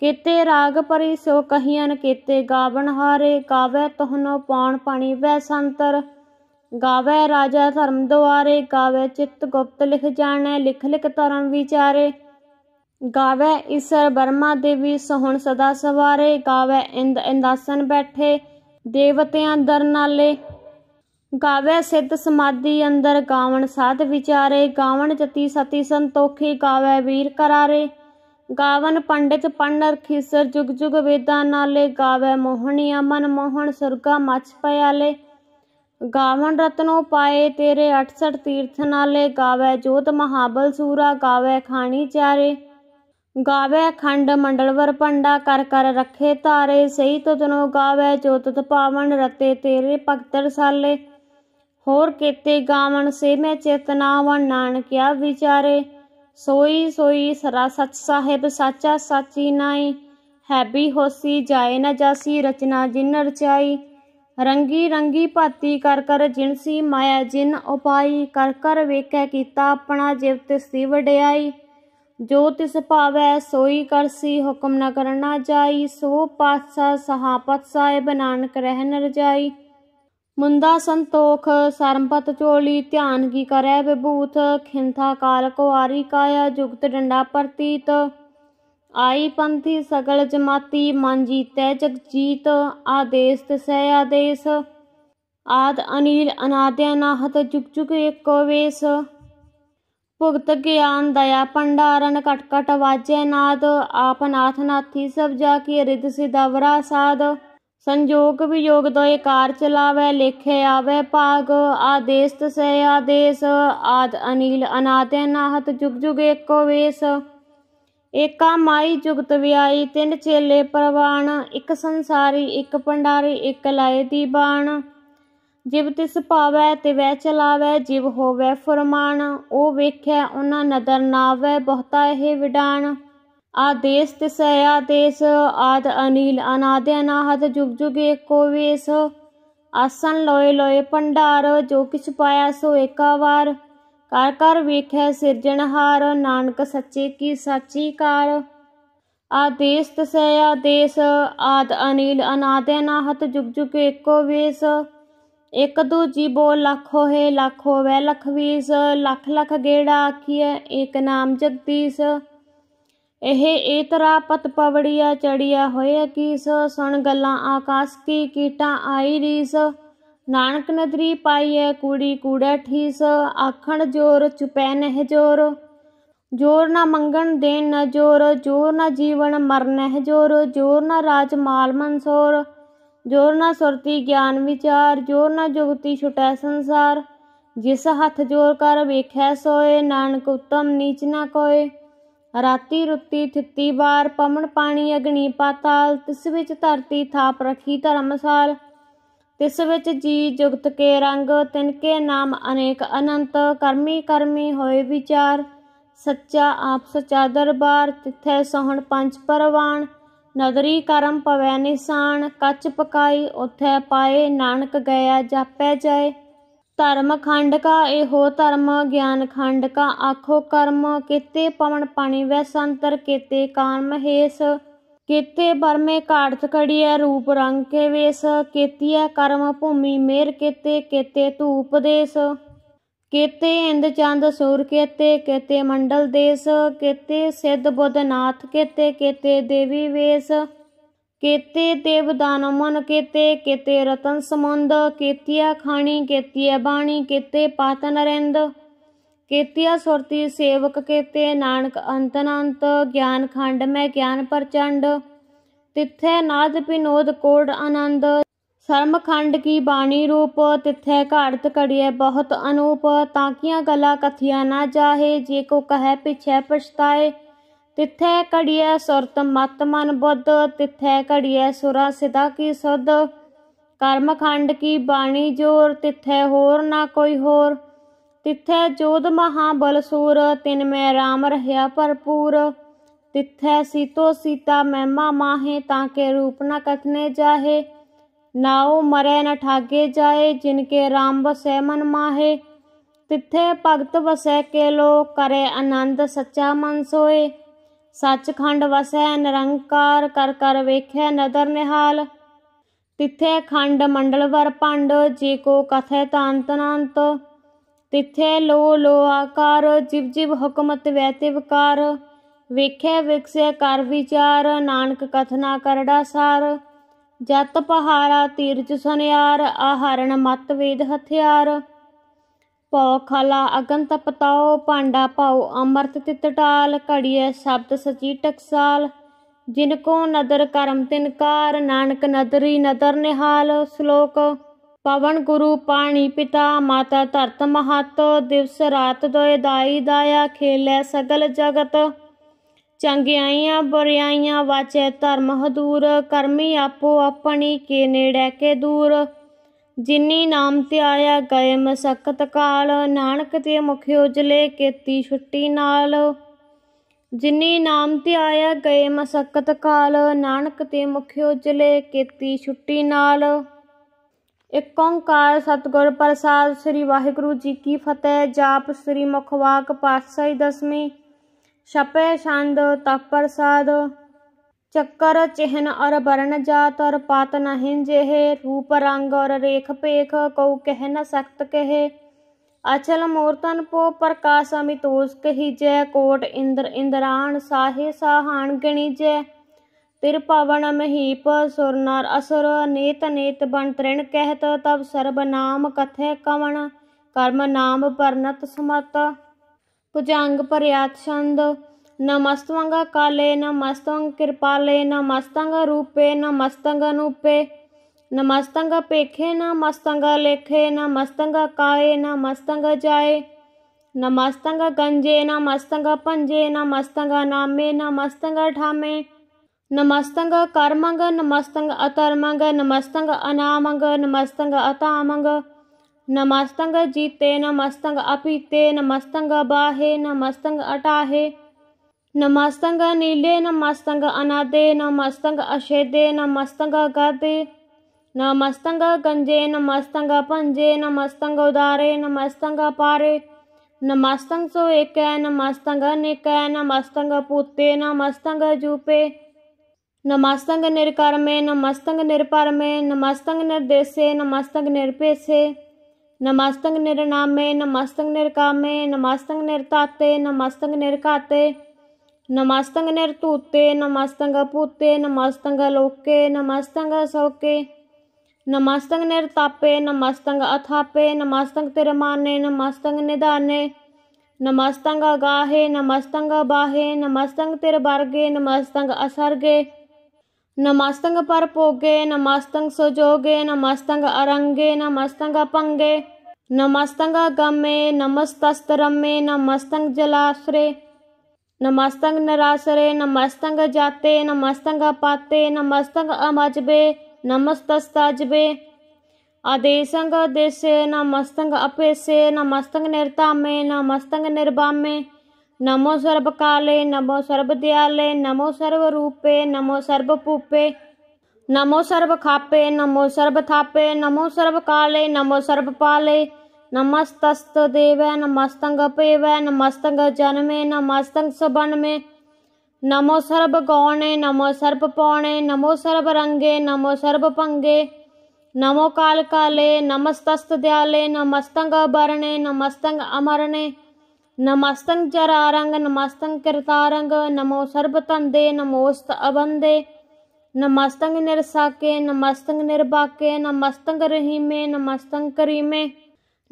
ਕੀਤੇ ਰਾਗ ਪਰਿ ਸੋ ਕਹੀਆਂ ਕੀਤੇ ਗਾਵਨ ਹਾਰੇ ਕਾਵੇ ਤਹਨੋ ਪਾਣ ਪਾਣੀ ਵੈ ਸੰਤਰ ਗਾਵੇ ਰਾਜਾ ਧਰਮ ਦੁਆਰੇ ਗਾਵੇ ਚਿਤ ਗੁਪਤ ਲਿਖ ਜਾਣੈ ਲਿਖ ਲਿਖ ਤਰਮ ਵਿਚਾਰੇ ਗਾਵੇ ਈਸ਼ਰ ਬਰਮਾ ਦੇਵੀ ਸੋਹਣ ਸਦਾ ਸਵਾਰੇ ਗਾਵੇ ਇੰਦ ਇੰਦਾਸਨ ਬੈਠੇ ਦੇਵਤਿਆਂ ਦਰ ਨਾਲੇ ਗਾਵੇ ਸਿੱਧ ਸਮਾਧੀ ਅੰਦਰ ਗਾਵਣ ਸਾਧ ਵਿਚਾਰੇ ਗਾਵਣ ਜਤੀ ਸਤੀ ਸੰਤੋਖੀ ਗਾਵੇ ਵੀਰ ਕਰਾਰੇ ਗਾਵਨ ਪੰਡਿਤ ਪੰਨਰ ਖੀਸਰ ਜੁਗ ਜੁਗ वेदा ਨਾਲੇ गावे ਮੋਹਣੀ मन मोहन ਸੁਰਗਾ मच ਪਿਆਲੇ ਗਾਵਨ ਰਤਨੋ ਪਾਏ ਤੇਰੇ 68 ਤੀਰਥ ਨਾਲੇ ਗਾਵੇ ਜੋਤ ਮਹਾਬਲ ਸੂਰਾ ਗਾਵੇ ਖਾਣੀ ਚਾਰੇ ਗਾਵੇ ਖੰਡ ਮੰਡਲਵਰ ਪੰਡਾ ਕਰ ਕਰ ਰੱਖੇ ਤਾਰੇ ਸਹੀ ਤਤਨੋ ਗਾਵੇ ਜੋਤਤ ਪਾਵਨ ਰਤੇ ਤੇਰੇ ਭਗਤਰ ਸਾਲੇ ਹੋਰ ਕੀਤੇ ਗਾਵਨ ਸੇ ਮੈਂ ਚੇਤਨਾਵਨ ਨਾਨਕਿਆ ਵਿਚਾਰੇ ਸੋਈ ਸੋਈ ਸਰਾ ਸੱਚ ਸਾਹਿਬ ਸਾਚਾ ਸਾਚੀ ਨਾਈ ਹੈਬੀ ਹੋਸੀ ਜਾਏ ਨਾ ਜਾਸੀ ਰਚਨਾ ਜਿਨ ਰਚਾਈ ਰੰਗੀ ਰੰਗੀ ਭਾਤੀ ਕਰ ਕਰ ਜਿਨਸੀ ਮਾਇਆ ਜਿਨ ਉਪਾਈ ਕਰ ਕਰ ਵੇਖੈ ਕੀਤਾ ਆਪਣਾ ਜਿਵ ਤੇ ਸਿਵ ਡਿਆਈ ਜੋ ਤਿਸ ਭਾਵੈ ਸੋਈ ਕਰਸੀ ਹੁਕਮ ਨਾ ਕਰਨਾ ਜਾਈ ਸੋ ਪਾਤਸ਼ਾਹ ਸਹਾਪਤ ਸਾਹਿਬ ਨਾਨਕ ਰਹਿ ਨਰਜਾਈ ਸੰਤੋਖ संतोख ਚੋਲੀ ਧਿਆਨ ਕੀ ਕਰੈ करे ਖਿੰਥਾ ਕਾਲ ਕੋ ਆਰੀ ਕਾਇਆ ਜੁਗਤ ਡੰਡਾ ਪ੍ਰਤੀਤ ਆਈ ਪੰਥੀ ਸਗਲ ਜਮਾਤੀ ਮਨ ਜੀਤੈ ਜਗ ਜੀਤ ਆਦੇਸ ਤਸੈ ਆਦੇਸ ਆਦ ਅਨੀਲ ਅਨਾਦਿ ਅਨਾਹਤ ਜੁਗ ਜੁਗ ਏਕੋ ਵੇਸ ਭੁਗਤ ਗਿਆਨ ਦਇਆ ਪੰਡਾਰਨ ਕਟ ਕਟ ਵਾਜੈ ਨਾਦ ਆਪਨਾਥ ਨਾਥੀ ਸਭ ਜਾ ਕੀ ਰਿਦ ਸਿਦਵਰਾ ਸਾਧ ਸੰਯੋਗ ਵਿਯੋਗ ਦੋਏ ਕਾਰ ਚਲਾਵੇ ਲੇਖੇ ਆਵੇ ਭਾਗ ਆਦੇਸ ਤਸੇ ਆਦੇਸ ਆਦ ਅਨੀਲ ਅਨਾਤੇ ਨਾਹਤ ਜੁਗ ਜੁਗ ਏਕੋ ਵੇਸ ਏਕਾ ਮਾਈ ਜੁਗਤ ਵਿਆਈ ਤਿੰਨ ਚੇਲੇ ਪ੍ਰਵਾਣ ਇੱਕ ਸੰਸਾਰੀ ਇੱਕ ਪੰਡਾਰੀ ਇੱਕ ਲਾਇ ਦੀ ਬਾਣ ਜਿਵ ਤਿਸ ਪਾਵੈ ਤੇ ਵੈ ਚਲਾਵੈ ਜਿਵ ਹੋਵੈ ਫਰਮਾਨ ਉਹ ਵੇਖੈ ਉਹਨਾਂ ਨਦਰ ਨਾਵੈ ਬਹੁਤਾ ਇਹ ਵਿਡਾਣ ਆਦੇਸ ਆਦੇਸ तिसयादेश ਅਨਿਲ अनिल अनादे ਜੁਗ जुग जुग ਵੇਸ ਆਸਨ ਲੋਏ ਲੋਏ ਪੰਡਾਰ ਜੋ ਕਿਛ ਪਾਇਆ ਸੋ ਏਕਾ ਵਾਰ ਕਰ ਕਰ ਵੇਖੈ ਸਿਰਜਣਹਾਰ ਨਾਨਕ ਸੱਚੇ ਕੀ ਸਾਚੀ ਕਾਰ ਆਦੇਸ ਤਸੈ ਆਦੇਸ ਆਦ ਅਨਿਲ ਅਨਾਦ ਅਨਾਹਤ ਜੁਗ ਜੁਗ ਏਕੋ ਵੇਸ ਇਕ ਦੂਜੀ ਬੋ ਲੱਖ ਹੋਏ ਲੱਖ ਹੋਵੇ ਲੱਖ ਵੀਸ ਲੱਖ ਲੱਖ ਗੇੜਾ ਆਖੀਐ ਏਕ ਨਾਮ ਜਗਦੀਸ਼ ਇਹ ਏਤਰਾ ਪਤ ਪਵੜੀਆ ਚੜੀਆ ਹੋਇਆ ਕੀਸ ਸੁਣ ਗੱਲਾਂ ਆਕਾਸ ਕੀ ਕੀਟਾਂ ਆਈ ਰੀਸ ਨਾਨਕ ਨਦਰੀ ਪਾਈਐ ਕੁੜੀ ਕੂੜਾ ਠੀਸ ਆਖਣ ਜੋਰ ਚੁਪੈ ਨਹਿ ਜੋਰ ਜੋਰ ਨਾ ਮੰਗਣ ਦੇਣ ਨਾ ਜੋਰ ਜੋਰ ਨਾ ਜੀਵਨ ਮਰਨਹਿ ਜੋਰ ਜੋਰ ਨਾ ਰਾਜ ਮਾਲ ਮਨਸੋਰ ਜੋਰ ਨਾ ਸੁਰਤੀ ਗਿਆਨ ਵਿਚਾਰ ਜੋਰ ਨਾ ਜੁਗਤੀ ਛੁਟੈ ਸੰਸਾਰ ਜਿਸ ਹੱਥ ਜੋਰ ਕਰ ਵੇਖੈ ਸੋਏ ਨਾਨਕ ਉਤਮ ਨੀਚ ਨਾ ਕੋਏ ਰਾਤੀ ਰੁੱਤੀ ਥਿੱਤੀ ਵਾਰ ਪਮਣ ਪਾਣੀ ਅਗਨੀ ਪਾਤਾਲ ਤਿਸ ਵਿੱਚ ਧਰਤੀ ਥਾਪ ਰੱਖੀ ਧਰਮਸਾਲ ਤਿਸ ਵਿੱਚ ਜੀ ਜੁਗਤ ਕੇ ਰੰਗ ਤਿਨ ਕੇ ਨਾਮ ਅਨੇਕ ਅਨੰਤ ਕਰਮੀ ਕਰਮੀ ਹੋਏ ਵਿਚਾਰ ਸੱਚਾ ਆਪ ਸਚਾ ਦਰਬਾਰ ਤਿੱਥੈ ਸੋਹਣ ਪੰਜ ਪਰਵਾਨ ਨਗਰੀ ਕਰਮ ਪਵੈ ਨਿਸ਼ਾਨ ਕੱਚ ਪਕਾਈ ਉਥੈ ਪਾਏ ਨਾਨਕ ਗਿਆ ਜਾਪੈ ਜਾਏ ਧਰਮ ਖੰਡ ਕਾ ਇਹੋ ਧਰਮ ਗਿਆਨ ਖੰਡ ਕਾ ਆਖੋ ਕਰਮ ਕਿਤੇ ਪਵਨ ਪਾਣੀ ਵੈ ਸੰਤਰ ਕਿਤੇ ਕਾਨ ਮਹੇਸ ਕਿਤੇ ਬਰਮੇ ਕਾੜਤ ਕੜੀਐ ਰੂਪ ਰੰਗ ਕੇ ਵੇਸ ਕੀਤੀਐ ਕਰਮ ਭੂਮੀ ਮੇਰ ਕਿਤੇ ਕਿਤੇ ਧੂਪ ਦੇਸ ਕਿਤੇ ਇੰਦ ਚੰਦ ਸੂਰ ਕਿਤੇ ਕਿਤੇ ਮੰਡਲ ਦੇਸ ਕਿਤੇ ਸਿੱਧ ਬੁੱਧ ਨਾਥ ਕਿਤੇ ਕਿਤੇ ਦੇਵੀ ਵੇਸ केते देवदान मन केते केते रतन समंद केतिया खाणी केतिया बाणी केते पात नरेंद केतिया सुरती सेवक केते नानक अंतनांत ज्ञान खंड मैं ज्ञान प्रचंड तिथे नाद विनोद कोड आनंद शर्म खंड की बाणी रूप तिथे घाड़त घड़िए बहुत अनूप ताकिया गला कथिया ना जाहे जे को कहे पिछे पछताए तिथै घड़िए सुरत मत मन बुद्ध तिथै घड़िए सुरा सिदा की सुध कर्म खंड की बाणी जोर तिथै होर ना कोई होर तिथै जोध महाबल सूर तिन मैं राम रहया भरपूर तिथै सीतो सीता महिमा माहे ताके रूप न कथने जाहे नाओ मरे न ठागे जाए जिनके राम बसै मन माहे तिथे भगत वसै के लो करे आनंद सच्चा मन सोए ਸੱਚਖੰਡ ਵਸੈ ਨਿਰੰਕਾਰ ਕਰ ਕਰ ਵੇਖੈ ਨਦਰ ਨਿਹਾਲ ਤਿੱਥੇ ਖੰਡ ਮੰਡਲ ਵਰ ਪੰਡ ਜੀ ਕੋ ਕਥੈ ਤਨੰਤ ਤਿੱਥੇ ਲੋ ਲੋ ਆਕਾਰ ਜਿਵ ਜਿਵ ਹੁਕਮਤ ਵੈ ਵਕਾਰ ਵੇਖੈ ਵਿਖਸੈ ਕਰ ਵਿਚਾਰ ਨਾਨਕ ਕਥਨਾ ਕਰੜਾ ਸਾਰ ਜਤ ਪਹਾਰਾ ਤੀਰਜ ਸੁਨਿਆਰ ਆਹਰਣ ਮਤ ਵੇਦ ਹਥਿਆਰ ਪਉ ਖਲਾ ਅਗਨ ਤਪਤਾਓ ਭਾਂਡਾ ਪਾਉ ਅੰਮ੍ਰਿਤ ਟਾਲ ਘੜੀਐ ਸ਼ਬਦ ਸਚੀ ਟਕਸਾਲ ਜਿਨ ਕੋ ਨਦਰ ਕਰਮ ਤਿਨਕਾਰ ਨਾਨਕ ਨਦਰੀ ਨਦਰ ਨਿਹਾਲ ਸ਼ਲੋਕ ਪਵਨ ਗੁਰੂ ਪਾਣੀ ਪਿਤਾ ਮਾਤਾ ਧਰਤ ਮਹਤ ਦਿਵਸ ਰਾਤ ਦੋਇ ਦਾਈ ਦਾਇਆ ਖੇਲੇ ਸਗਲ ਜਗਤ ਚੰਗਿਆਈਆਂ ਬੁਰਿਆਈਆਂ ਵਾਚੈ ਧਰਮ ਹਦੂਰ ਕਰਮੀ ਆਪੋ ਆਪਣੀ ਕੇ ਨੇੜੇ ਕੇ ਦੂਰ ਜਿਨੀ ਨਾਮ ਧਿਆਇਆ ਗਏ ਮਸਕਤ ਕਾਲ ਨਾਨਕ ਤੇ ਮੁਖ ਉਜਲੇ ਕੀਤੀ ਛੁੱਟੀ ਨਾਲ ਜਿਨੀ ਨਾਮ ਧਿਆਇਆ ਗਏ ਮਸਕਤ ਕਾਲ ਨਾਨਕ ਤੇ ਮੁਖ ਉਜਲੇ ਕੀਤੀ ਛੁੱਟੀ ਨਾਲ ਇਕ ਓੰਕਾਰ ਸਤਗੁਰ ਪ੍ਰਸਾਦ ਸ੍ਰੀ ਵਾਹਿਗੁਰੂ ਜੀ ਕੀ ਫਤਿਹ ਜਾਪ ਸ੍ਰੀ ਮੁਖਵਾਕ ਪਾਤਸ਼ਾਹੀ ਦਸਵੀਂ ਛਪੇ ਛੰਦ ਤਪ ਪ੍ਰਸਾਦ चक्कर चिहन और वर्ण जात और पात नहिंजे है रूप रंग और रेख पेख कौ कह न सख्त कहे अचल मूर्तन पो प्रकाश अमितोष कही जय कोट इंद्र इंद्राण साहे साहान गणि जय तिर पवन महीप सुर नर असुर नेत नेत बन तृण कहत तब सर्व नाम कथे कवन कर्म नाम परनत समत भुजंग पर्यात छंद नमस्त्वंग काले नमस्त्वंग कृपाले नमस्तंग रूपे नमस्तंग नूपे नमस्तंग पेखे नमस्तंग लेखे नमस्तंग काये नमस्तंग जाये नमस्तंग गंजे नमस्तंग पंजे नमस्तंग नामे नमस्तंग ठामे नमस्तंग कर्मंग नमस्तंग अतर्मंग नमस्तंग अनामंग नमस्तंग अतामंग नमस्तंग जीते नमस्तंग अपीते नमस्तंग बाहे नमस्तंग अटाहे नमस्तंग नीले नमस्तंग अनादे नमस्तंग अशेदे नमस्तंग गदे नमस्तंग गंजे नमस्तंग पंजे नमस्तंग उदारे नमस्तंग पारे नमस्तंग सो एक नमस्तंग निक नमस्तंग पूते नमस्तंग जूपे नमस्तंग निर्कर्मे नमस्तंग निर्परमे नमस्तंग निर्देशे नमस्तंग निरपेशे नमस्तंग निर्णामे नमस्तंग निर्कामे नमस्तंग निर्ताते नमस्तंग निर्काते नमास्तंग निरतूते नमास्तंग पूते नमास्तंग लोके नमास्तंग सौके नमास्तंग निरतापे नमस्तंग अथापे नमास्तंग तिरमाने नमास्तंग निदाने नमास्तंग गाहे नमस्तंग बाहे नमास्तंग तिरबार्गे नमास्तंग असर्गे नमास्तंग परपोगे नमस्तंग सजोगे नमास्तंग अरंगे नमस्तंग पंगे नमस्तंग गमे नमस्तस्त्रमे नमस्तंग जलाश्रे नमस्तंग नरासरे नमस्तंग जाते नमस्तंग पाते नमस्तंग अमजबे नमस्तस्ताजबे आदेशंग देशे नमस्तंग अपेशे नमस्तंग निरता में नमस्तंग निर्भा में नमो काले नमो सर्वदयाले नमो सर्वरूपे नमो सर्वपूपे नमो सर्व खापे नमो सर्व थापे नमो सर्व काले नमो सर्वपाले नमस्तस्त देव नमस्तंग पेव नमस्तंग जनमे नमस्तंग सबन में नमो सर्व गौणे नमो सर्प पौणे नमो सर्व रंगे नमो सर्व पंगे नमो काल काले नमस्तस्त दयाले नमस्तंग अभरणे नमस्तंग अमरणे नमस्तंग जरारंग नमस्तंग कृतारंग नमो तंदे नमोस्त अबंदे नमस्तंग निरसाके नमस्तंग निर्भाके नमस्तंग रहीमे नमस्तंग करीमे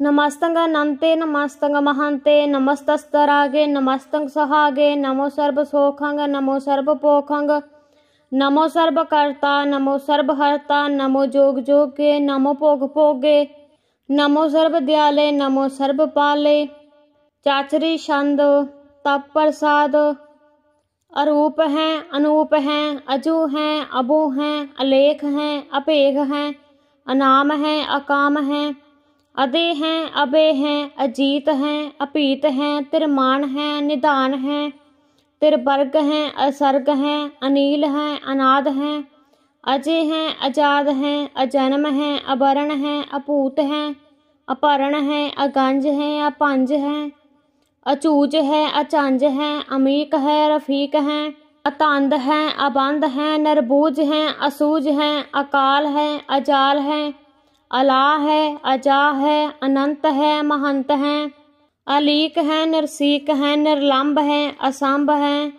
नमस्तंग नन्ते नमस्तंग महंते नमस्तस्तरागे नमस्तंग सहागे नमो सर्व सोखंग नमो सर्व पोखंग नमो सर्व कर्ता नमो सर्व हर्ता नमो जोग जोगे नमो पोग पोगे नमो सर्व दयाले नमो सर्व पाले चाचरी छंद तप प्रसाद अरूप हैं अनूप हैं अजू हैं अबू हैं अलेख हैं अपेघ हैं अनाम हैं अकाम हैं अदे हैं अबे हैं अजीत हैं अपीत हैं तिरमान हैं निदान हैं तिरबर्ग हैं असर्ग हैं अनिल हैं अनाद हैं अजय हैं अजाद हैं अजन्म हैं अभरण हैं अपूत हैं अपहरण हैं अगंज हैं अपंज हैं अचूज है अचंज है अमीक है रफीक है अतंद है अबंध है नरबूज है असूज है अकाल है अजाल है अला है अजा है अनंत है महंत हैं अलीक है नरसीक है निर्लम्ब हैं असंभ हैं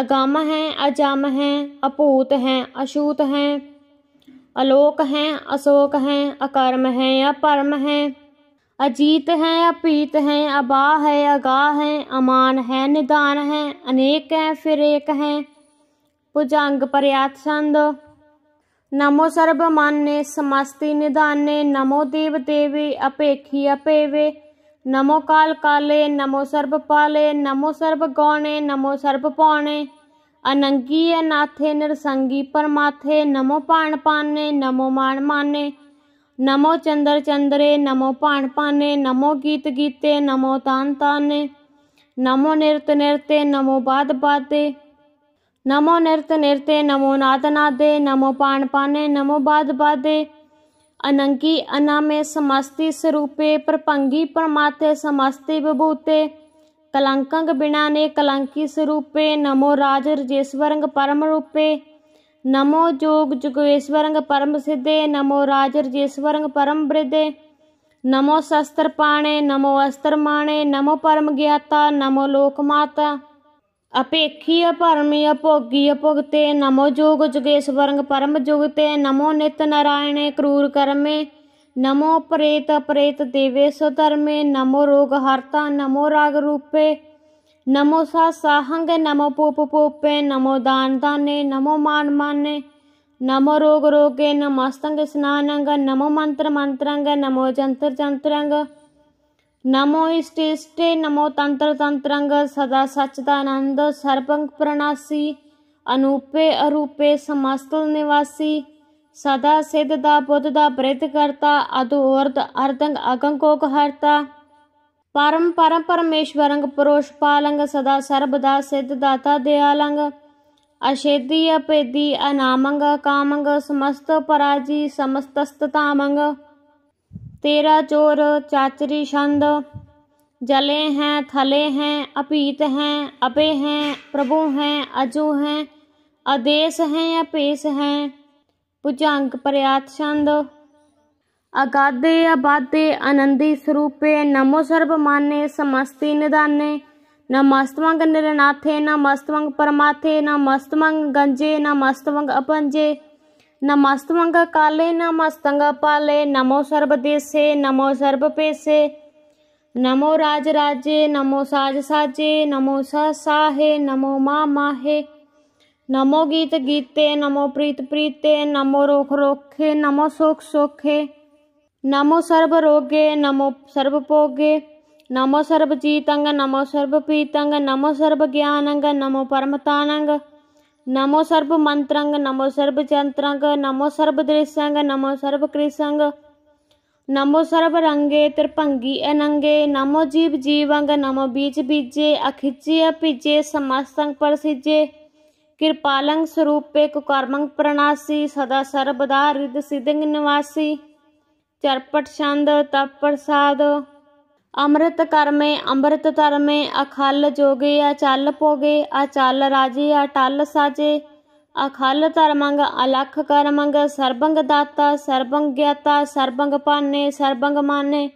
अगम हैं अजम हैं अपूत हैं अशूत हैं अलोक हैं अशोक हैं अकर्म हैं अपर्म हैं अजीत हैं अपीत हैं अबा है अगा हैं अमान है निदान है अनेक हैं फिर एक हैं भुजंग पर्यात छंद नमो सर्वमान्ये समस्ति निधाने नमो देव देवे अपेक्षी अपेवे नमो काल काले नमो सर्वपाले नमो सर्वगौणे नमो सर्वपौणे अनंगी अनाथे नृसंगी परमाथे नमो पाण पाने नमो मान माने नमो चंद्र चंद्रे नमो पाण पाने नमो गीत गीते नमो तान ताने नमो नृत्य नृत्य नमो बाद बाते नमो नृत नृत्य नमो नादनादे नमो पान पाने नमो बाद बाधे अनंकी अनामे समस्ति स्वरूपे प्रपंगी परमाते समस्ति विभूते कलंकंग बिना ने कलंकी स्वरूपे नमो राज रजेश्वरंग परम रूपे नमो जोग जुगेश्वरंग परम सिद्धे नमो राज रजेश्वरंग परम बृदे नमो शस्त्र पाणे नमो अस्त्र माणे नमो परम ज्ञाता नमो लोकमाता अपेक्षीय परमीय भोगीय भुगते नमो जोग जोगेश्वरंग परम जुगते नमो नित नारायण क्रूर कर्मे नमो प्रेत प्रेत देवे धर्मे नमो रोग हर्ता नमो राग रूपे नमो सा साहंग नमो पोप पोपे नमो दान दाने नमो मान माने नमो रोग रोगे नमस्तंग स्नानंग नमो मंत्र मंत्रंग नमो जंत्र जंतरंग ਨਮੋ ਇਸਟੇਸ਼ਟੇ ਨਮੋ ਤੰਤਰ ਤੰਤਰੰਗ ਸਦਾ ਸੱਚ ਦਾ ਆਨੰਦ ਸਰਬੰਗ ਪ੍ਰਣਾਸੀ ਅਨੂਪੇ ਅਰੂਪੇ ਸਮਸਤਲ ਨਿਵਾਸੀ ਸਦਾ ਸਿੱਧ ਦਾ ਬੁੱਧ ਦਾ ਬ੍ਰਿਤ ਕਰਤਾ ਅਦੋਰਦ ਅਰਦੰਗ ਅਗੰਕੋਕ ਹਰਤਾ ਪਰਮ ਪਰਮ ਪਰਮੇਸ਼ਵਰੰਗ ਪਰੋਸ਼ ਪਾਲੰਗ ਸਦਾ ਸਰਬ ਦਾ ਸਿੱਧ ਦਾਤਾ ਦਿਆਲੰਗ ਅਸ਼ੇਦੀ ਅਪੇਦੀ ਅਨਾਮੰਗ ਕਾਮੰਗ ਸਮਸਤ ਪਰਾਜੀ ਸਮਸਤਸਤਤਾਮੰਗ तेरा चोर चाचरी छंद जले हैं थले हैं अपीत हैं अपे हैं प्रभु हैं अजु हैं अदेश हैं अपेश हैं भुजंग प्रयात छंद अगाधे अबाधे आनंदी स्वरूपे नमो सर्वमाने समस्ति निदाने नमस्तवंग निरनाथे नमस्तवंग परमाथे न नमस्तवंग गंजे न मस्तवंग अपंजे नमस्तमंग काले नमस्तंग पाले नमो सर्वदेशे नमो सर्वपेशे नमो राज राजे नमो साज साजे नमो साहे नमो मा माहे नमो गीत गीते नमो प्रीत प्रीते नमो रोख रोखे नमो सुख सुखे नमो सर्वरोगे नमो सर्वपोगे नमो सर्वजीतंग नमो सर्वपीतंग नमो सर्वज्ञानंग नमो परमतानंग नमो सर्व मंत्रंग नमो सर्व चंत्रंग नमो सर्व दृश्यंग नमो सर्व कृसंग नमो सर्व रंगे त्रिभंगी अनंगे नमो जीव जीवंग नमो बीज बीजे अखिजे अपिजे समस्तंग परसिजे कृपालंग स्वरूपे कुकर्मंग प्रणासी सदा सर्वदा रिद्ध सिद्धिंग निवासी चरपट छंद तप प्रसाद ਅੰਮ੍ਰਿਤ ਕਰਮੇ ਅੰਮ੍ਰਿਤ ਧਰਮੇ ਅਖਲ ਜੋਗੇ ਅਚਲ ਪੋਗੇ ਅਚਲ ਰਾਜੇ ਅਟਲ ਸਾਜੇ ਅਖਲ ਧਰਮੰਗ ਅਲਖ ਕਰਮੰਗ ਸਰਬੰਗ ਦਾਤਾ ਸਰਬੰਗ ਗਿਆਤਾ ਸਰਬੰਗ ਪਾਨੇ ਸਰਬੰਗ ਮਾਨੇ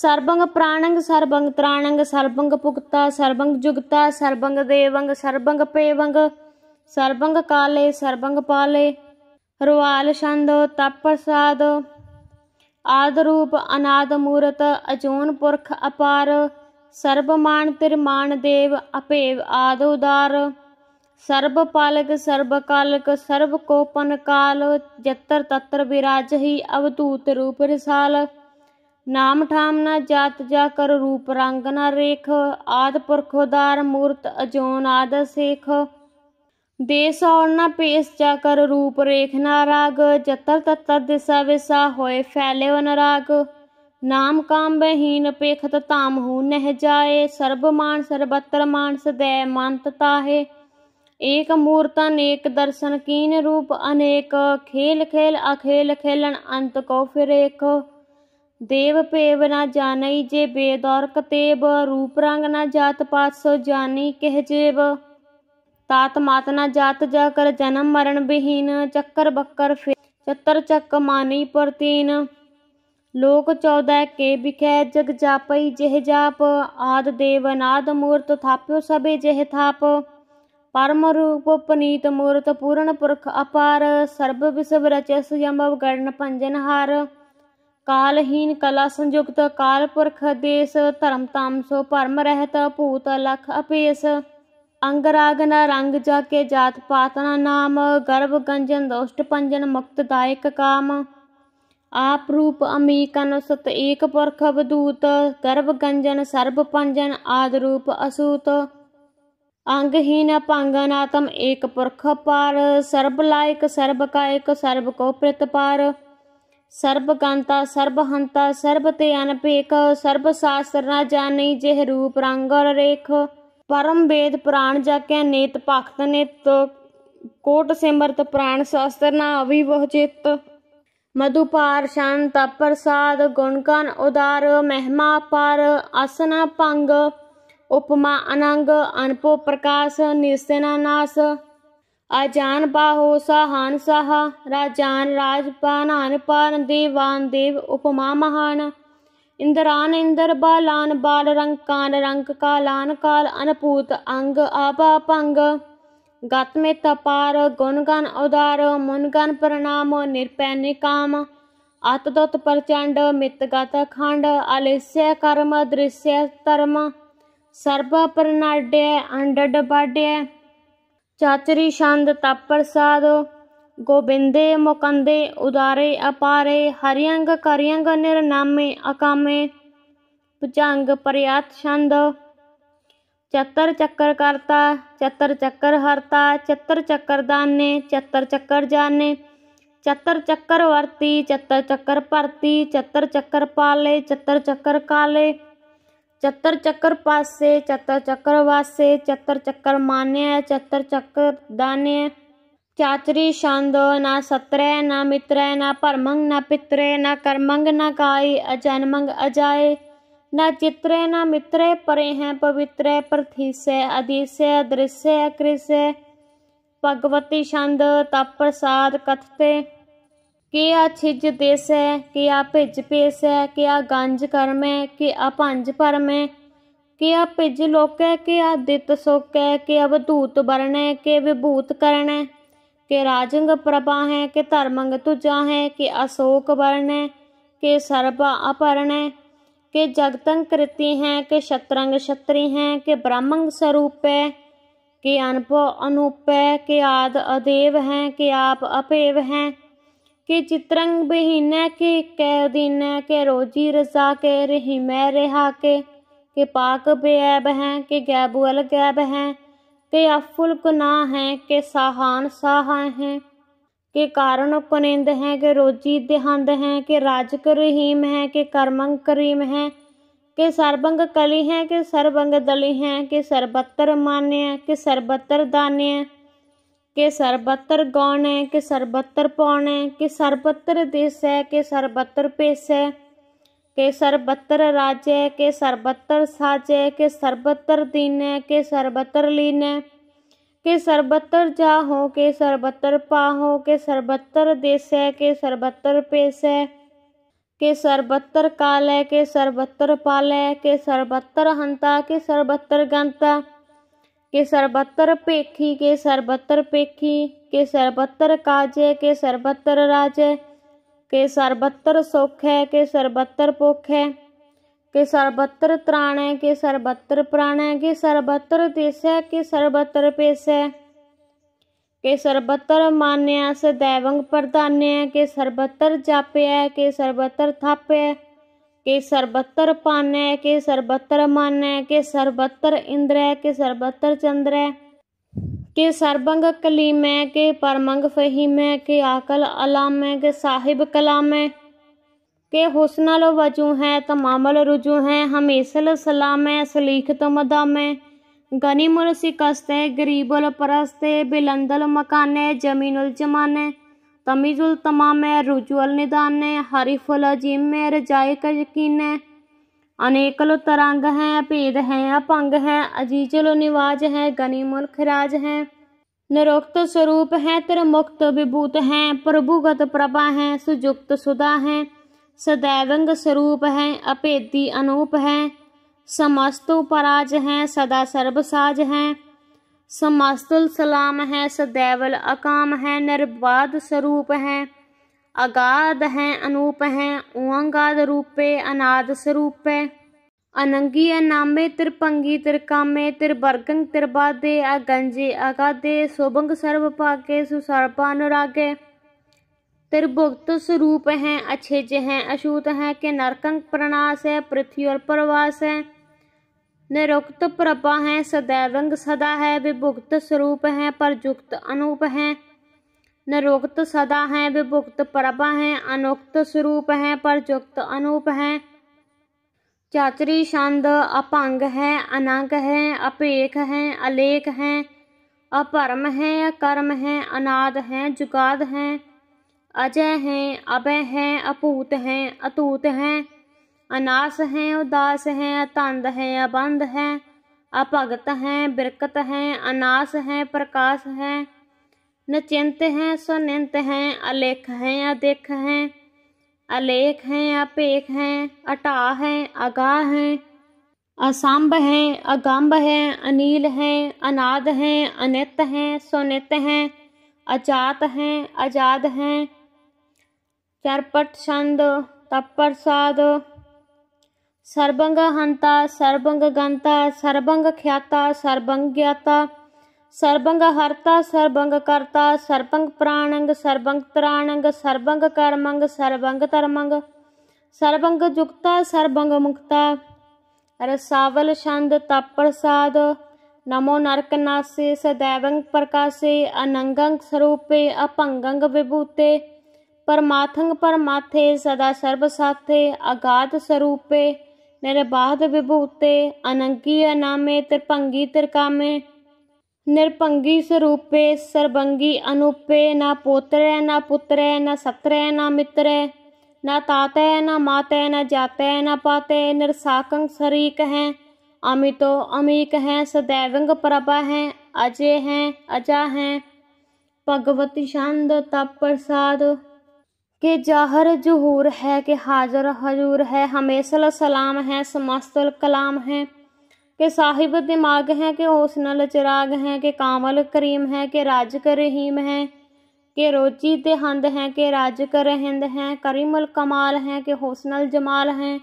ਸਰਬੰਗ ਪ੍ਰਾਣੰਗ ਸਰਬੰਗ ਤ੍ਰਾਣੰਗ ਸਰਬੰਗ ਪੁਕਤਾ ਸਰਬੰਗ ਜੁਗਤਾ ਸਰਬੰਗ ਦੇਵੰਗ ਸਰਬੰਗ ਪੇਵੰਗ ਸਰਬੰਗ ਕਾਲੇ ਸਰਬੰਗ ਪਾਲੇ ਰਵਾਲ ਛੰਦ ਤਪ ਪ੍ਰਸਾਦ ਆਦਰੂਪ ਰੂਪ ਅਨਾਦ ਮੂਰਤ ਅਜੂਨ ਪੁਰਖ ਅਪਾਰ ਸਰਬਮਾਨ ਤਿਰਮਾਨ ਦੇਵ ਅਪੇਵ ਆਦ ਉਦਾਰ ਸਰਬ ਪਾਲਕ ਸਰਬ ਕਾਲਕ ਸਰਬ ਕੋਪਨ ਕਾਲ ਜਤਰ ਤਤਰ ਵਿਰਾਜਹੀ ਅਵਤੂਤ ਰੂਪ ਰਸਾਲ ਨਾਮ ਠਾਮ ਨਾ ਜਾਤ ਜਾ ਕਰ ਰੂਪ ਰੰਗ ਨਾ ਰੇਖ ਆਦ ਪੁਰਖ ਉਦਾਰ ਮੂਰਤ ਅਜੋਨ ਆਦ ਸੇਖ देश और न पेश जाकर रूप रेख न राग जतर तत्तर दिशा विशा होए फैले वन राग नाम काम बहीन पेखत ताम हो नह जाए मान सर्वत्र मान सदै मानतता है एक मूर्तन एक दर्शन कीन रूप अनेक खेल खेल अखेल खेलन अंत को फिर एक देव पेव न जानई जे बेदौर कतेब रूप रंग न जात पात सो जानी कह जेब तात मातना जात जाकर जन्म मरण विहीन चक्कर बक्कर फिर चतर चक मानी पर तीन लोक चौदह के बिखै जग जापई जेह जाप आद देवनाद मूर्त थाप्यो सबे जेह थाप परम रूप पनीत मूर्त पूर्ण पुरख अपार सर्व विश्व रचस स्वयं गण पंजन हार कालहीन कला संयुक्त काल पुरख देश धर्म तामसो परम रहत भूत लख अपेस ਅੰਗਰਾਗ ਨ ਰੰਗ ਜਾ ਕੇ ਜਾਤ ਪਾਤ ਨਾ ਨਾਮ ਗਰਭ ਗੰਜਨ ਦੁਸ਼ਟ ਪੰਜਨ ਮੁਕਤ ਦਾਇਕ ਕਾਮ ਆਪ ਰੂਪ ਅਮੀਕਨ ਸਤ ਏਕ ਪਰਖ ਬਦੂਤ ਗਰਭ ਗੰਜਨ ਸਰਬ ਪੰਜਨ ਆਦ ਰੂਪ ਅਸੂਤ ਅੰਗਹੀਨ ਭੰਗਨ ਆਤਮ ਏਕ ਪਰਖ ਪਾਰ ਸਰਬ ਲਾਇਕ ਸਰਬ ਕਾਇਕ ਸਰਬ ਕੋ ਪ੍ਰਿਤ ਪਾਰ ਸਰਬ ਗੰਤਾ ਸਰਬ ਹੰਤਾ ਸਰਬ ਤੇ ਅਨਪੇਕ ਸਰਬ ਸਾਸਤਰ ਨਾ ਜਾਣੀ ਜਿਹ ਰੂਪ ਰੰਗ ਔਰ ਰੇਖ ਪਰਮ ਵੇਦ ਪੁਰਾਣ ਕੇ ਨੇਤ ਭਗਤ ਨੇਤ ਕੋਟ ਸਿਮਰਤ ਪ੍ਰਾਣ ਸ਼ਾਸਤਰ ਨਾ ਮਧੂ ਪਾਰ ਸ਼ਾਂਤ ਪ੍ਰਸਾਦ ਕਨ ਉਦਾਰ ਮਹਿਮਾ ਪਰ ਅਸਨਾ ਪੰਗ ਉਪਮਾ ਅਨੰਗ ਅਨਪੋ ਪ੍ਰਕਾਸ਼ ਨਿਸਨਾ ਨਾਸ ਅਜਾਨ ਬਾਹੋ ਸਹਾਨ ਸਹਾ ਰਾਜਾਨ ਰਾਜਪਾਨ ਅਨਪਾਨ ਦੇਵਾਨ ਦੇਵ ਉਪਮਾ ਮਹਾਨ ਇੰਦਰਾਨ ਇੰਦਰ ਬਾਲਾਨ ਬਾਲ ਰੰਗ ਕਾਨ ਰੰਗ ਕਾਲਾਨ ਕਾਲ ਅਨਪੂਤ ਅੰਗ ਆਪਾ ਭੰਗ ਗਤ ਮੇ ਤਪਾਰ ਗੁਣ ਗਨ ਉਦਾਰ ਮਨ ਗਨ ਪ੍ਰਣਾਮ ਨਿਰਪੈ ਨਿਕਾਮ ਅਤ ਦੁਤ ਪ੍ਰਚੰਡ ਮਿਤ ਗਤ ਖੰਡ ਅਲੇਸ਼ਯ ਕਰਮ ਦ੍ਰਿਸਯ ਧਰਮ ਸਰਬ ਪ੍ਰਨਾਡਯ ਅੰਡਡ ਬਾਡਯ ਚਾਚਰੀ ਛੰਦ ਤਪ ਪ੍ਰਸਾਦ गोबिंदे मुकंदे उदारे अपारे हरियंग करियंग निरनामे अकामे भुजंग पर्यात छंद चतर चक्कर करता चतर चक्कर हरता चतर चक्कर दाने चतर चक्कर जाने चतर चक्कर वर्ती चतर चक्कर भरती चतर चक्कर पाले चतर चक्कर काले चतर चक्कर पासे चतर चक्कर वासे चतर चक्कर मान्य चतर चक्कर दाने त्यात्री छंद न सत्रय न मित्रय न परमंग न पितरे न कर्मंग न काय अजन्मंग अजाय न चित्रे न मित्रे परे हैं पवित्रे प्रथिसे अदिसे अदृश्य अकृश्य भगवती छंद तप प्रसाद कथते किया छिज देसै किया भिज है किया गंज करमै किया पंज परमै किया भिज लोकै किया दित सोकै किया बरण है के विभूत करण है के राजंग प्रभा है के धर्मंग तुजा है के अशोक वर्ण है के सर्पा अपर्ण है के जगतंग कृति है के शत्रंग क्षत्रि हैं के ब्रह्मंग स्वरूप है के अनुभव अनुप है के आद अदेव हैं के आप अपेव हैं के चित्रंग विहीन के कैदीन के रोजी रजा के रिहिमय रेहा के के पाक बेब हैं के गैबुअल गैब हैं के अफुल गुनाह हैं के साहान साह हैं के कारण कुनिंद हैं के रोजी देहांद हैं के राजक रहीम हैं के कर्मंग करीम हैं के सर्वंग कली हैं के सर्वंग दली हैं के सर्वत्र मान्य के सर्वत्र दान्य के सर्वत्र गौण है के सर्वत्र पौण है के सर्वत्र देश है के सर्वत्र पेश है के सर्वत्र राज्य के सर्वत्र साजे के सर्वत्र दीन के सर्वत्र लीन के सर्वत्र जाहो के सर्वत्र पाहो के सर्वत्र देश के सर्वत्र पेश के सर्वत्र काल के सर्वत्र पाल के सर्वत्र हंता के सर्वत्र गंता के सर्वत्र पेखी के सर्वत्र पेखी के सर्वत्र काजे के सर्वत्र राजे के सर्वत्र सुख है के सर्वत्र भुख है के सर्वत्र त्राण है के सर्वत्र प्राण है के सर्वत्र देश है के सर्वत्र पेश है के सर्वत्र मान्य सदैवंग प्रधान्य है के सर्वत्र जापे है के सर्वत्र थापे है के सर्वत्र पान्य है के सर्वत्र मान्य है के सर्वत्र इंद्र है के सर्वत्र चंद्र है के सरबंग कलीम है के परमंग फहीम है के आकल अलाम है के साहिब कलाम है के हुसनल वजू है तमामल रुजू है हमेसल सलाम है सलीख तो सिकस्त है गनीमुल उल परस्त है बिलंदल जमान है जमाने उल तमाम रुजुअल निदान हरीफुल अजीम है रजाय का यकीन है अनेकल तरंग हैं अभेद हैं अपंग हैं अजीजलो निवाज हैं गनी मुल्क राज हैं निरुक्त स्वरूप हैं त्रिमुक्त विभूत हैं प्रभुगत प्रभा हैं सुजुक्त सुधा हैं सदैवंग स्वरूप हैं अपेदी अनूप हैं समस्त पराज हैं सदा सर्वसाज हैं समस्तुल सलाम हैं सदैवल अकाम हैं निर्वाद स्वरूप हैं अगाध हैं अनूप हैं उंगाद रूपे अनाद स्वरूपे अनंगी अनामे त्रिपंगी त्रिकामे त्रिवर्गंग त्रिबादे अगंजे अगाधे सोभंग पाके सर्वभागे अनुरागे त्रिभुक्त स्वरूप हैं अछेज हैं अशूत हैं के नरकंक प्रणास है पृथ्वी और प्रवास है निरुक्त प्रभा हैं सदैवंग सदा है विभुक्त स्वरूप हैं परजुक्त अनूप हैं न सदा हैं विभुक्त प्रभ हैं अनुक्त स्वरूप हैं परजुक्त अनूप हैं चाचरी छंद अपंग है अनंग है अपेख है अलेख है अपरम है कर्म है अनाद है जुगाद हैं अजय है अभय है अपूत है अतूत हैं अनास हैं उदास है अतंध है अबंध है अपगत हैं बिरकत है अनास हैं प्रकाश है न चिंत हैं स्वनिंत हैं अलेख हैं देख हैं अलेख हैं अपेख हैं अटा हैं अगा हैं असंभ हैं अगम्भ हैं अनिल हैं अनाद हैं अनित हैं स्वनित हैं अजात हैं अजाद हैं चरपट छंद तप्पर साध सर्वंग हंता सर्वंग गंता सर्वंग ख्याता सर्वंग ज्ञाता सर्वंग हर्ता सर्वंग कर्ता सर्वंग प्राणंग सर्वंग त्राणंग सर्वंग कर्मंग सर्वंग तरमंग सर्वंग जुक्ता सर्वंग मुक्ता रसावल छंद तप्रसाद नमो नरकनासे सदैवंग प्रकाशे अनंगंग स्वरूपे अपंगंग विभूते परमाथंग परमाथे सदा सर्वसाथे अगाध स्वरूपे निर्बाध विभूते अनंगी अनामे त्रिपंगी त्रिकामे निरपंगी स्वरूपे सर्वंगी अनुपे न पोत्र न पुत्र न सत्र न मित्र न ताते न माते न जाते न पाते निरसाकंग सरीक हैं अमितो अमीक हैं सदैवंग प्रभा हैं अजय हैं अजा हैं भगवती छंद तप प्रसाद के जाहर जहूर है के हाजर हजूर है हमेशल सलाम है समस्तल कलाम है के साहिब दिमाग हैं के हौसनल चिराग हैं के कामल करीम है के राज कर रहीम हैं के रोची तहंद हैं के राज कर हिंद हैं करीमुल कमाल हैं के होसनल जमाल हैं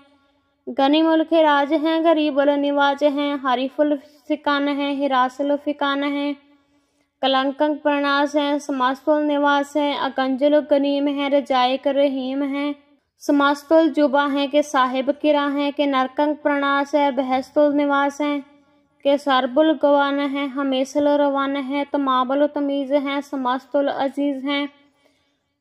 गनी मुल के राज हैं गरीबुल निवाज हैं हरीफुल फिकान हैं हिरासुल फिकान हैं कलंक प्रणास हैं समासुल निवास हैं अकंजल गनीम हैं रजाय कर रहीम हैं समास्तुल जुबा हैं के साहिब किरा हैं के नरकंक प्रणास है बहस्तुल निवास हैं के सरबुल गवान हैं हमेशल रवान हैं तमाबल तमीज़ हैं समास्तुल अजीज़ हैं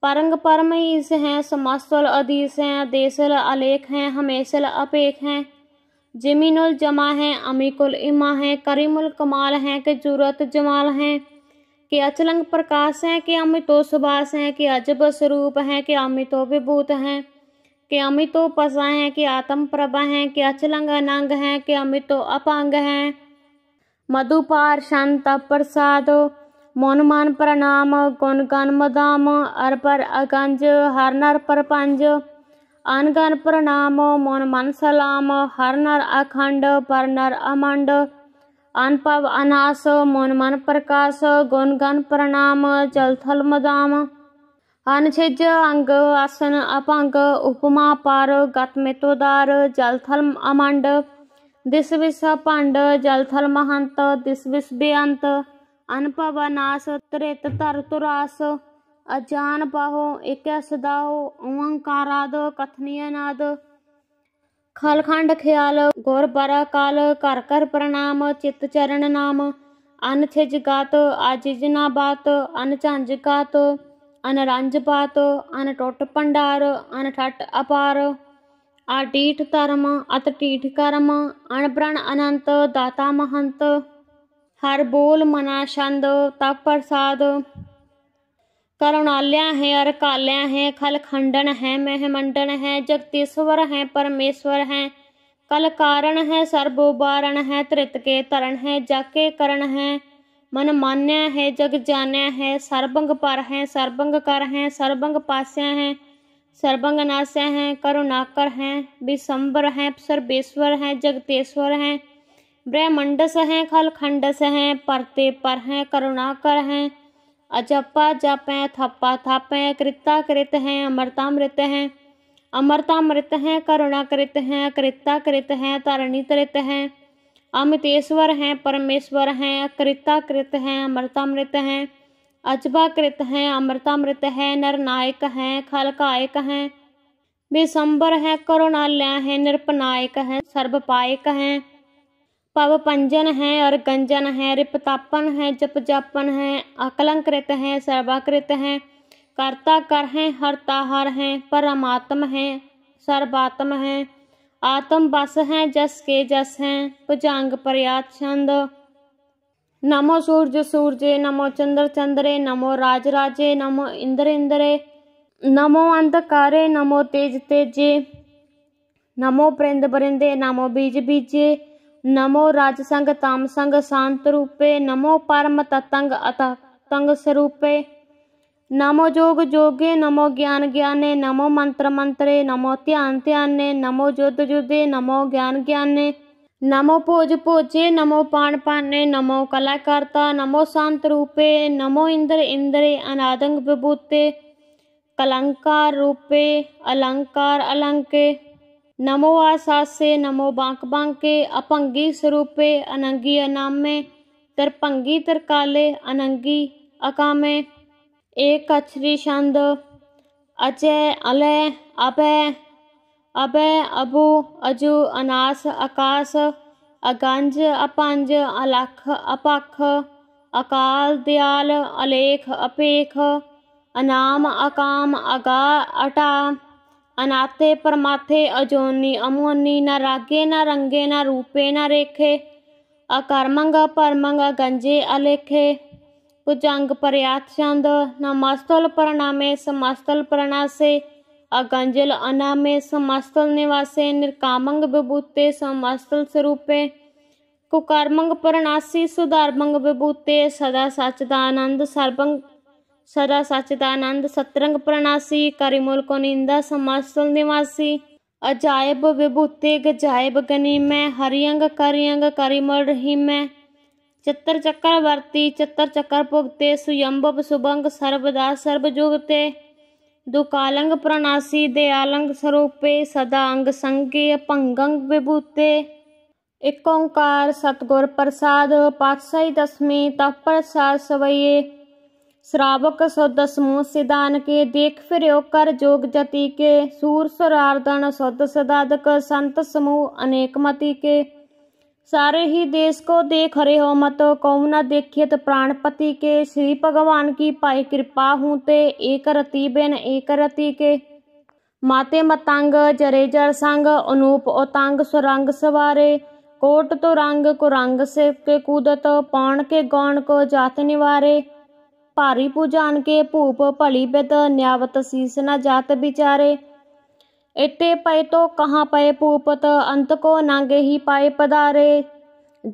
परंग ईस हैं समास्तुल अदीस हैं देसल अलेख हैं हमेशल अपेख हैं जमीनुल जमा हैं अमीकुल इमा हैं करीमुल कमाल हैं के जुरत जमाल हैं कि अचलंग प्रकाश हैं कि अमितो सुबास हैं कि अजब स्वरूप हैं कि अमितो विभूत हैं कि अमितो पसा हैं कि आत्म प्रभा हैं कि अचलंग अनंग हैं कि अमितो अपांग हैं मधुपार शांत प्रसाद मौनमान प्रणाम कौनकान मदाम अर पर अगंज हर नर पर पंज अनगन प्रणाम मोन मन सलाम हर नर अखंड पर नर अमंड अनपव अनास मोन मन प्रकाश गुण गण प्रणाम थल मदाम ਅਨਛੇਜ ਅੰਗ ਆਸਨ ਅਪੰਗ ਉਪਮਾ ਪਰ ਗਤਮੇਤੋਦਾਰ ਜਲਥਲ ਅਮੰਡ ਦਿਸ ਵਿਸ ਭੰਡ ਜਲਥਲ ਮਹੰਤ ਦਿਸ ਵਿਸ ਬੇਅੰਤ ਅਨਪਵ ਨਾਸ ਤ੍ਰਿਤ ਤਰ ਤੁਰਾਸ ਅਜਾਨ ਪਾਹੋ ਇਕੈ ਸਦਾਓ ਓੰਕਾਰਾਦ ਕਥਨੀਯ ਨਾਦ ਖਲਖੰਡ ਖਿਆਲ ਗੁਰ ਬਰਾ ਕਾਲ ਕਰ ਕਰ ਪ੍ਰਣਾਮ ਚਿਤ ਚਰਨ ਨਾਮ ਅਨਛੇਜ ਗਾਤ ਆਜਿਜ ਨਾ ਬਾਤ ਅਨਚੰਜ ਗਾਤ අන රංජපාත අන ටොට්ට පණ්ඩාර අන ටට් आ टीठ तारमा अत टीठ कर्म अणप्रण अनंत दाता महंत हर बोल मना छंद तप प्रसाद करुणाल्या है अरकाल्या है खल खंडन है महमंडन है जगतीश्वर है परमेश्वर है कल कारण है सर्वोबारण है त्रित के तरण है जाके करण है मन मान्या है जग जान्या है सर्वंग पर हैं सर्वंग कर हैं सर्वंग पास्या हैं सर्वंग नास्या हैं करुणाकर हैं विसंबर हैं सर्वेश्वर हैं जगतेश्वर हैं ब्रह्मंडस हैं खलखंडस हैं परते पर हैं करुणाकर हैं अजपा जापें थप्पा थप है कृता कृत हैं अमृतामृत हैं अमृतामृत हैं करुणाकृत हैं कृता कृत हैं तरित हैं अमितेश्वर हैं परमेश्वर हैं कृत हैं अमृतामृत हैं अजबाकृत हैं अमृतामृत है नरनायक हैं खलकायक हैं विशंबर हैं करुणालय हैं निरपनायक हैं सर्वपायक हैं पवपंजन हैं और गंजन हैं रिपतापन हैं जापन हैं अकलंकृत हैं सर्वाकृत हैं कर्ता कर हैं हरताहर हैं परमात्म हैं सर्वात्म हैं आत्म बस है जस के जस है भुजंग प्रयात छंद नमो सूरज सूरजे नमो चंद्र चंद्रे नमो राज राजे नमो इंद्र इंद्रे नमो अंधकारे नमो तेज तेजे नमो परिंद परिंदे नमो बीज बीजे नमो राज संग ताम शांत रूपे नमो परम ततंग अत तंग स्वरूपे नमो जोग जोगे नमो ज्ञान ज्ञाने नमो मंत्र मंत्रे नमो ध्यान ध्याने नमो युद्ध युद्धे नमो ज्ञान ज्ञाने नमो भोज भोजे नमो पान पाने नमो कलाकारता नमो शांत रूपे नमो इंद्र इंद्रे अनादंग विभूते कलंकार रूपे अलंकार अलंके नमो आसासे नमो बांक बांके अपंगी स्वरूपे अनंगी अनामे तरपंगी तरकाले अनंगी अकामे एक अक्षरी छंद अचय अलय अभय अभय अबु अजु अनास आकाश अगंज अपंज अलख अपख अकाल दयाल अलेख अपेख अनाम अकाम अगा अटा अनाथे परमाथे अजोनी अमोनी न रागे न रंगे न रूपे न रेखे अकर्मंग परमंग गंजे अलेखे भुजंग पर्यात छंद नमस्तल प्रणामे समस्तल प्रणासे अगंजल अनामे समस्तल निवासे निरकामंग विभूते समस्तल स्वरूपे कुकर्मंग प्रणासी सुधारमंग विभूते सदा सचदानंद सर्वंग सदा सचदानंद सतरंग प्रणासी करिमूल को निंदा समस्तल निवासी अजायब विभूते गजायब गनी में हरियंग करियंग करिमल रही में चतर चक्रवर्ती चतर चक्रपुगते सुयंबप सुबंग सर्वदा सर्वजुगते दुकालंग प्रणासी दयालंग स्वरूपे सदा अंग संज्ञेय पंगंग विभूते एक ओंकार सतगुर प्रसाद पातशाही दसवीं तप प्रसाद सवैये श्रावक सो समूह सिदान के देख फिर कर जोग जति के सूर सुरार्दन सौद सदादक संत समूह अनेक मति के सारे ही देश को देख रहे हो मत कौना देखिए तो प्राणपति के श्री भगवान की पाई कृपा हूँ ते एक रति बेन एक रति के माते मतंग जरे जर संग अनूप ओतांग सुरंग सवारे कोट तो रंग कुरंग से के कूदत पौण के गौण को जात निवारे भारी पूजान के भूप भली बिद न्यावत शीस न जात बिचारे ਏਤੇ ਪਏ ਤੋ ਕਹਾਂ ਪਏ ਭੂਪਤ ਅੰਤ ਕੋ ਨਾਂਗੇ ਹੀ ਪਾਏ ਪਧਾਰੇ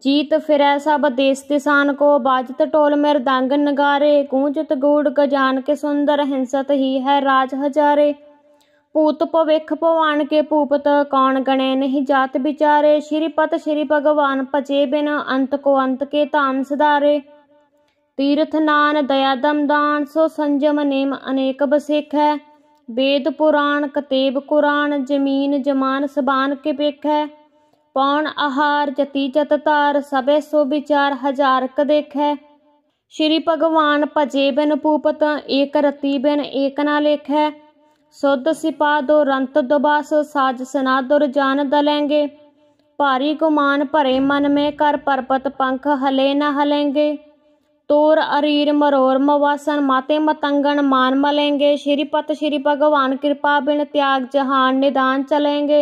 ਜੀਤ ਫਿਰੈ ਸਭ ਦੇਸ ਤਿਸਾਨ ਕੋ ਬਾਜਤ ਢੋਲ ਮਿਰਦੰਗ ਨਗਾਰੇ ਗੂੰਜਤ ਗੂੜ ਗਜਾਨ ਕੇ ਸੁੰਦਰ ਹਿੰਸਤ ਹੀ ਹੈ ਰਾਜ ਹਜ਼ਾਰੇ ਪੂਤ ਭਵਿਖ ਭਵਾਨ ਕੇ ਭੂਪਤ ਕੌਣ ਗਣੇ ਨਹੀਂ ਜਾਤ ਵਿਚਾਰੇ ਸ਼੍ਰੀ ਪਤ ਸ਼੍ਰੀ ਭਗਵਾਨ ਭਜੇ ਬਿਨ ਅੰਤ ਕੋ ਅੰਤ ਕੇ ਧਾਮ ਸਦਾਰੇ ਤੀਰਥ ਨਾਨ ਦਇਆ ਦਮਦਾਨ ਸੋ ਸੰਜਮ ਨੇਮ ਅਨੇਕ ਬਸੇਖੈ ਵੇਦ ਪੁਰਾਣ ਕਤੇਬ ਕੁਰਾਨ ਜ਼ਮੀਨ ਜਮਾਨ ਸਬਾਨ ਕੇ ਵੇਖੈ ਪੌਣ ਆਹਾਰ ਜਤੀ ਜਤ ਤਾਰ ਸਭੇ ਸੋ ਵਿਚਾਰ ਹਜ਼ਾਰ ਕ ਦੇਖੈ ਸ਼੍ਰੀ ਭਗਵਾਨ ਭਜੇ ਬਿਨ ਪੂਪਤ ਏਕ ਰਤੀ ਬਿਨ ਏਕ ਨਾ ਲੇਖੈ ਸੁਧ ਸਿਪਾ ਦੋ ਰੰਤ ਦਬਾਸ ਸਾਜ ਸਨਾ ਦੁਰ ਜਾਨ ਲੈਂਗੇ ਭਾਰੀ ਗੁਮਾਨ ਭਰੇ ਮਨ ਮੇ ਕਰ ਪਰਪਤ ਪੰਖ ਹਲੇ ਨਾ ਹਲੇਂਗੇ तोर अरीर मरोर मवासन माते मतंगन मान मलेंगे श्रीपत श्री भगवान कृपा बिन त्याग जहान निदान चलेंगे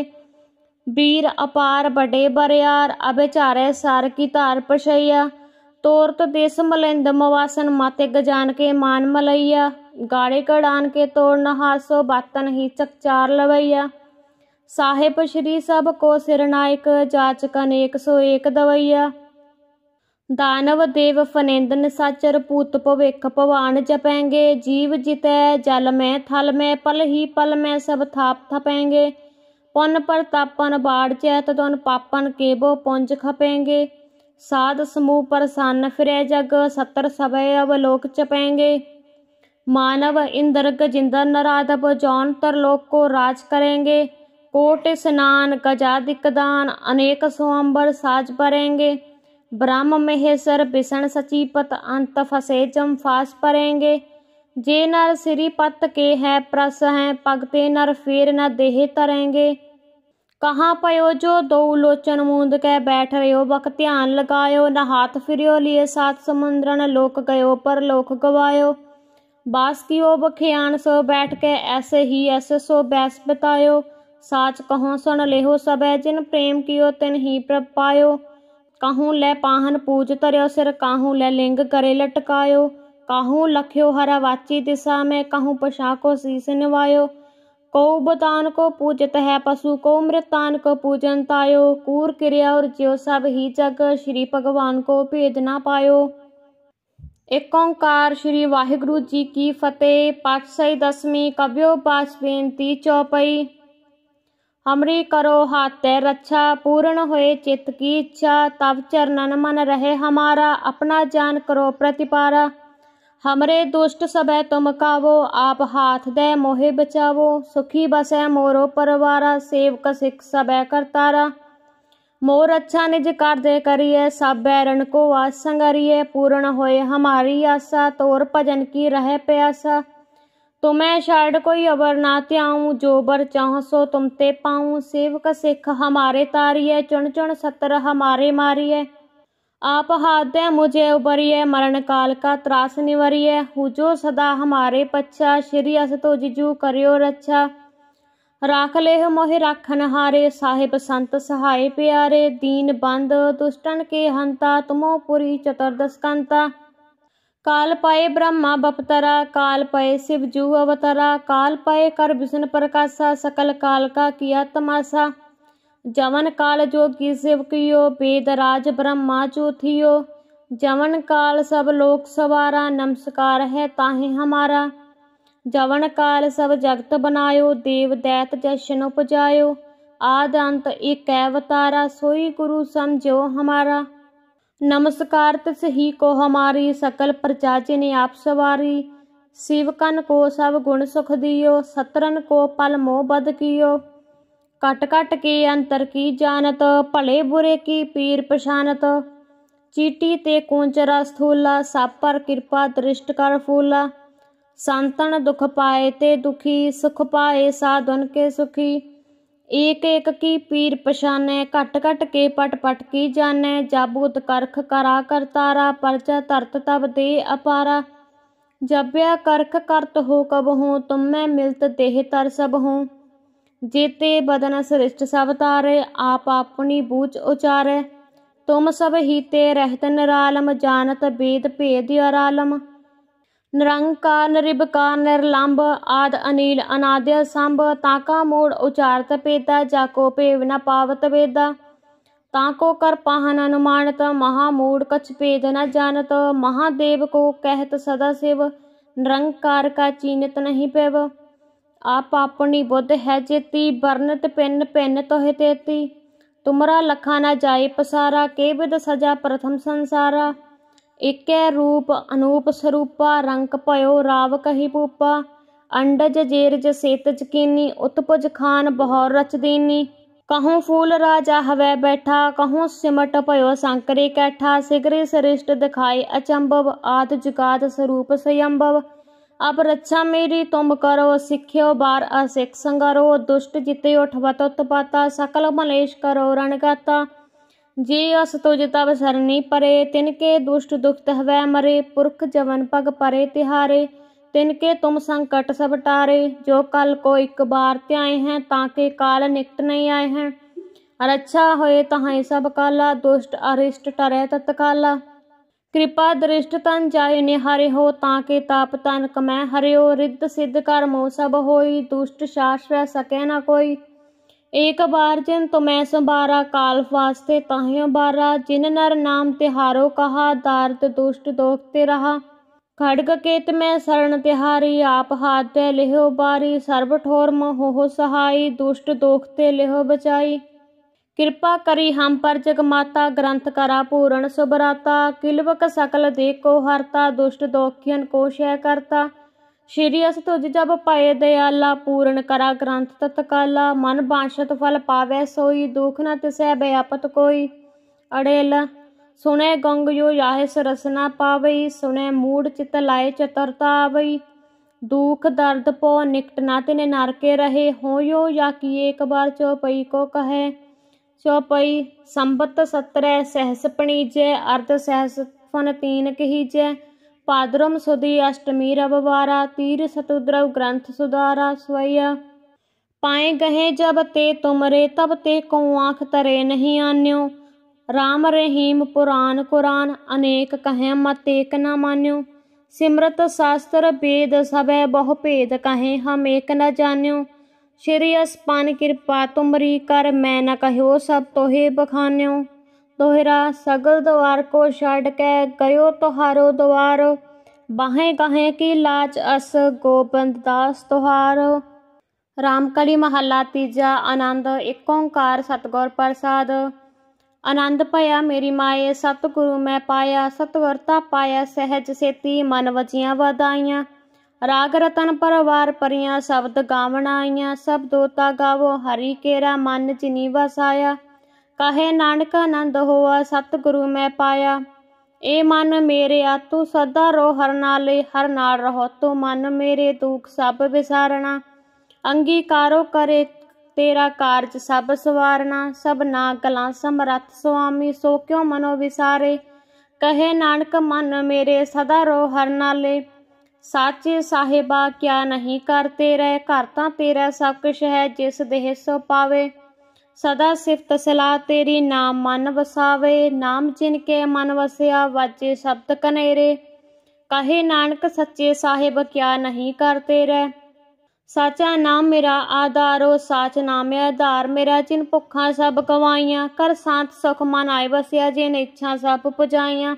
वीर अपार बड़े बरियार अबेचारे सार की तार तोर तोरत देश मलिंद मवासन माते गजान के मान मलैया गाड़े कड़ान के तोर नहासो बातन ही चकचार लवैया साहेब श्री सब को सिर नायक जाचकन एक सो एक दवैया दानव देव फनेंदन साचर पूत भविख भवान जपेंगे जीव जितै जल में थल में पल ही पल में सब थाप थपेंगे पुन पर तापन बाढ़ चैत दुन पापन के बो पुंज खपेंगे साध समूह प्रसन्न फिर जग सत्र सवय अवलोक चपेंगे मानव इंद्र गजिंदर नराधव जौन तरलोक को राज करेंगे कोट स्नान गजादिक दान अनेक स्वयंबर साज भरेंगे ब्रह्म महेश्वर भीषण सचिपत अंत फसे फास परेंगे जे नर पत के है प्रस हैं पगते नर फेर न देह तरेंगे कहाँ पयो जो दो लोचन मूंद के बैठ रहे बक ध्यान लगायो न हाथ फिरियो लिए सात समुद्रन लोक गयो पर लोक गवायो बास की ओ बखियान सो बैठ के ऐसे ही ऐसे सो बैस बतायो साच कहो सुन लेहो सब जिन प्रेम कियो तिन ही प्रपायो पायो काहूं लै पाहन पूज तरियो सिर काहूं लै लिंग करे लटकायो काहू लख्यो हरा वाची दिशा में काहूं पशाको शीस निवायो कौ बतान को पूजत है पशु को मृतान को पूजन तायो कूर क्रिया और ज्यो सब ही जग श्री भगवान को भेद ना पायो एक ओंकार श्री वाहिगुरु जी की फतेह पातशाही दसवीं कव्यो पास बेनती चौपई हमरी करो हाथे रक्षा पूर्ण होए चित्त की इच्छा तब चरणन मन रहे हमारा अपना जान करो प्रतिपारा हमरे दुष्ट सभय तुम कावो आप हाथ दे मोहे बचावो सुखी बसे मोरो परवारा सेवक सिख सभय करतारा मोर अच्छा निज दे करिए सब बैरण को आज संगरिए पूर्ण होए हमारी आशा तोर भजन की रह प्यासा तुम्हें शरण कोई अबर ना त्याऊं जो बर चाह सो तुम ते पाऊं सेवक सिख हमारे तारिय चुन चुन सतर हमारे मारिय आप हाथ मुझे उबरिय मरण काल का त्रास निवरिय हुजो सदा हमारे पच्छा श्री अस तो जिजू करियो रच्छा राख लेह मोहि राखन हारे साहेब संत सहाय प्यारे दीन बंद दुष्टन के हंता तुमो पुरी चतुर्दश काल पाए ब्रह्मा बपतरा काल पाए शिव जू अवतरा काल पाए कर विष्णु प्रकाशा सकल काल का किया तमाशा जवन काल जोगी शिव कियो वेदराज ब्रह्मा जो थियो जवन काल सब लोक सवारा नमस्कार है ताहे हमारा जवन काल सब जगत बनायो देव दैत जशन उपजायो आद अंत एक अवतारा सोई गुरु समझो हमारा नमस्कार तसही को हमारी सकल ने आप सवारी शिवकन को सब गुण सुख दियो सतरन को पल मोह बद कियो कट कट के अंतर की जानत भले बुरे की पीर पछानत चीटी ते कूंचरा स्थूला पर कृपा दृष्ट कर फूला संतन दुख पाए ते दुखी सुख पाए साधुन के सुखी ਏਕ ਏਕ ਕੀ ਪੀਰ ਪਛਾਨੈ ਘਟ ਘਟ ਕੇ ਪਟ ਪਟ ਕੀ ਜਾਣੈ ਜਬ ਉਤ ਕਰਖ ਕਰਾ ਕਰਤਾਰਾ ਪਰਜਾ ਤਰਤ ਤਬ ਦੇ ਅਪਾਰਾ ਜਬਿਆ ਕਰਖ ਕਰਤ ਹੋ ਕਬ ਹੋ ਤੁਮ ਮੈਂ ਮਿਲਤ ਦੇਹ ਤਰ ਸਭ ਹੋ ਜੀਤੇ ਬਦਨ ਸ੍ਰਿਸ਼ਟ ਸਭ ਤਾਰੇ ਆਪ ਆਪਣੀ ਬੂਚ ਉਚਾਰੈ ਤੁਮ ਸਭ ਹੀਤੇ ਰਹਿਤ ਨਰਾਲਮ ਜਾਣਤ ਬੇਦ ਭੇਦ ਅਰਾਲਮ निरंकार नृबका निर्लंब आद अनिल अनाद्य संभ ताका मूड उचारत पेता जाको पेव न पावत वेदा ताको कर पाहन अनुमानत महामूड कछ भेद न जानत महादेव को कहत सदा शिव निरंकार का चीनत नहीं पेव आप अपनी बुद्ध है जेती वर्णत पिन पिन तोहे तेती तुमरा लखा न जाए पसारा केवद सजा प्रथम संसारा ਇਕੈ ਰੂਪ ਅਨੂਪ ਸਰੂਪਾ ਰੰਗ ਭਇਓ ਰਾਵ ਕਹੀ ਪੂਪਾ ਅੰਡਜ ਜੇਰਜ ਸੇਤਜ ਕੀਨੀ ਉਤਪਜ ਖਾਨ ਬਹੁ ਰਚ ਦੀਨੀ ਕਹੂੰ ਫੂਲ ਰਾਜਾ ਹਵੇ ਬੈਠਾ ਕਹਉ ਸਿਮਟ ਭਇਓ ਸੰਕਰੇ ਕੈਠਾ ਸਿਗਰੇ ਸ੍ਰਿਸ਼ਟ ਦਿਖਾਏ ਅਚੰਭਵ ਆਦ ਜੁਗਾਦ ਸਰੂਪ ਸਯੰਭਵ ਅਬ ਰੱਛਾ ਮੇਰੀ ਤੁਮ ਕਰੋ ਸਿੱਖਿਓ ਬਾਰ ਅਸਿੱਖ ਸੰਗਰੋ ਦੁਸ਼ਟ ਜਿਤੇ ਉਠਵਤ ਉਤਪਾਤਾ ਸਕਲ ਮਲੇਸ਼ ਕਰੋ ਰਣਗਾਤਾ जी अस तुझ तब सरनी परे तिनके दुष्ट दुख हवै मरे पुरख जवन पग परे तिहारे तिनके तुम संकट सब टारे जो कल को एक बार त्याए हैं ताके काल निकट नहीं आए हैं रक्षा होए तहाई सब काला दुष्ट अरिष्ट टरे तत्काला कृपा दृष्ट तन जाय निहारे हो ताके ताप तन कमै हरियो रिद्ध सिद्ध कर कर्मो सब होई दुष्ट शास शास्त्र सके न कोई एक बार जिन तुम्हें संभारा काल वास्ते ताहियो बारा जिन नर नाम तिहारो कहा दार्त दुष्ट दोखते रहा खड़ग केत में शरण तिहारी आप हाथ लिहो बारी सर्व ठोर मोहो सहाई दुष्ट दोखते लिहो बचाई ਕਿਰਪਾ ਕਰੀ ਹਮ ਪਰ ਜਗ ਮਾਤਾ ਗ੍ਰੰਥ ਕਰਾ ਪੂਰਨ ਸੁਭਰਾਤਾ ਕਿਲਵਕ ਸਕਲ ਦੇਖੋ ਹਰਤਾ ਦੁਸ਼ਟ ਦੋਖਿਅਨ ਕੋਸ਼ੈ ਕਰਤਾ श्री असतुज जब पय दयाला पूर्ण करा ग्रंथ तत्काला मन बांशत फल पावे सोई दुख न तिसे व्यापत कोई अड़ेल सुने गंग जो याहे सरसना पावई सुने मूड चित लाए चतरता आवई दुख दर्द पो निकट ना तिने नारके रहे हो यो या कि एक बार चौपई को कहे चौपई संबत सत्रह सहस पणिजय अर्ध सहस फन तीन कही जय पाद्रम सुदी अष्टमी रबवारा तीर सतुद्रव ग्रंथ सुधारा स्वय पाए गहे जब ते तुमरे तब ते को आँख तरे नहीं आन्यो राम रहीम पुराण कुरान अनेक कहें मत एक न मान्यो सिमरत शास्त्र वेद सब बहु भेद कहें हम एक न जान्यो श्री असपन कृपा तुमरी कर मैं न कहो सब तोहे बखान्यो तोहरा सगल द्वार को छड़ के गयो तोहारो द्वार बाहें कहें की लाज अस गोबंद दास तोहारो ਰਾਮਕਲੀ ਮਹੱਲਾ ਤੀਜਾ ਆਨੰਦ ਇੱਕ ਓੰਕਾਰ ਸਤਗੁਰ ਪ੍ਰਸਾਦ ਆਨੰਦ ਭਇਆ ਮੇਰੀ ਮਾਏ ਸਤਿਗੁਰੂ ਮੈਂ ਪਾਇਆ ਸਤਵਰਤਾ ਪਾਇਆ ਸਹਿਜ ਸੇਤੀ ਮਨ ਵਜੀਆਂ ਵਧਾਈਆਂ ਰਾਗ ਰਤਨ ਪਰਵਾਰ ਪਰੀਆਂ ਸ਼ਬਦ ਗਾਵਣ ਆਈਆਂ ਸਭ ਦੋਤਾ ਗਾਵੋ ਹਰੀ ਕੇਰਾ ਮਨ ਜਿਨੀ ਵਸਾਇਆ ਕਹੇ ਨਾਨਕ ਆਨੰਦ ਹੋਆ ਸਤਿਗੁਰੂ ਮੈਂ ਪਾਇਆ ਏ ਮਨ ਮੇਰੇ ਆ ਤੂੰ ਸਦਾ ਰੋ ਹਰ ਨਾਲੇ ਹਰ ਨਾਲ ਰਹੋ ਤੂੰ ਮਨ ਮੇਰੇ ਦੁਖ ਸਭ ਵਿਸਾਰਣਾ ਅੰਗੀਕਾਰੋ ਕਰੇ ਤੇਰਾ ਕਾਰਜ ਸਭ ਸਵਾਰਣਾ ਸਭ ਨਾ ਕਲਾ ਸਮਰੱਥ ਸੁਆਮੀ ਸੋ ਕਿਉ ਮਨੋ ਵਿਸਾਰੇ ਕਹੇ ਨਾਨਕ ਮਨ ਮੇਰੇ ਸਦਾ ਰੋ ਹਰ ਨਾਲੇ ਸਾਚੇ ਸਾਹਿਬਾ ਕਿਆ ਨਹੀਂ ਕਰਤੇ ਰਹਿ ਘਰ ਤਾਂ ਤੇਰਾ ਸਭ ਕੁਛ ਹੈ ਜਿਸ ਦੇਹ ਸੋ ਪਾਵੇ सदा सिफत सलाह तेरी नाम मन वसावे नाम जिन के मन वसया वाचे शब्द कनेरे कहे नानक सच्चे साहेब क्या नहीं करते रह साचा नाम मेरा आधारो साच नाम आधार मेरा जिन भुखा सब गवाइयां कर शांत सुख मन आए वसया जिन इच्छा सब पुजाइया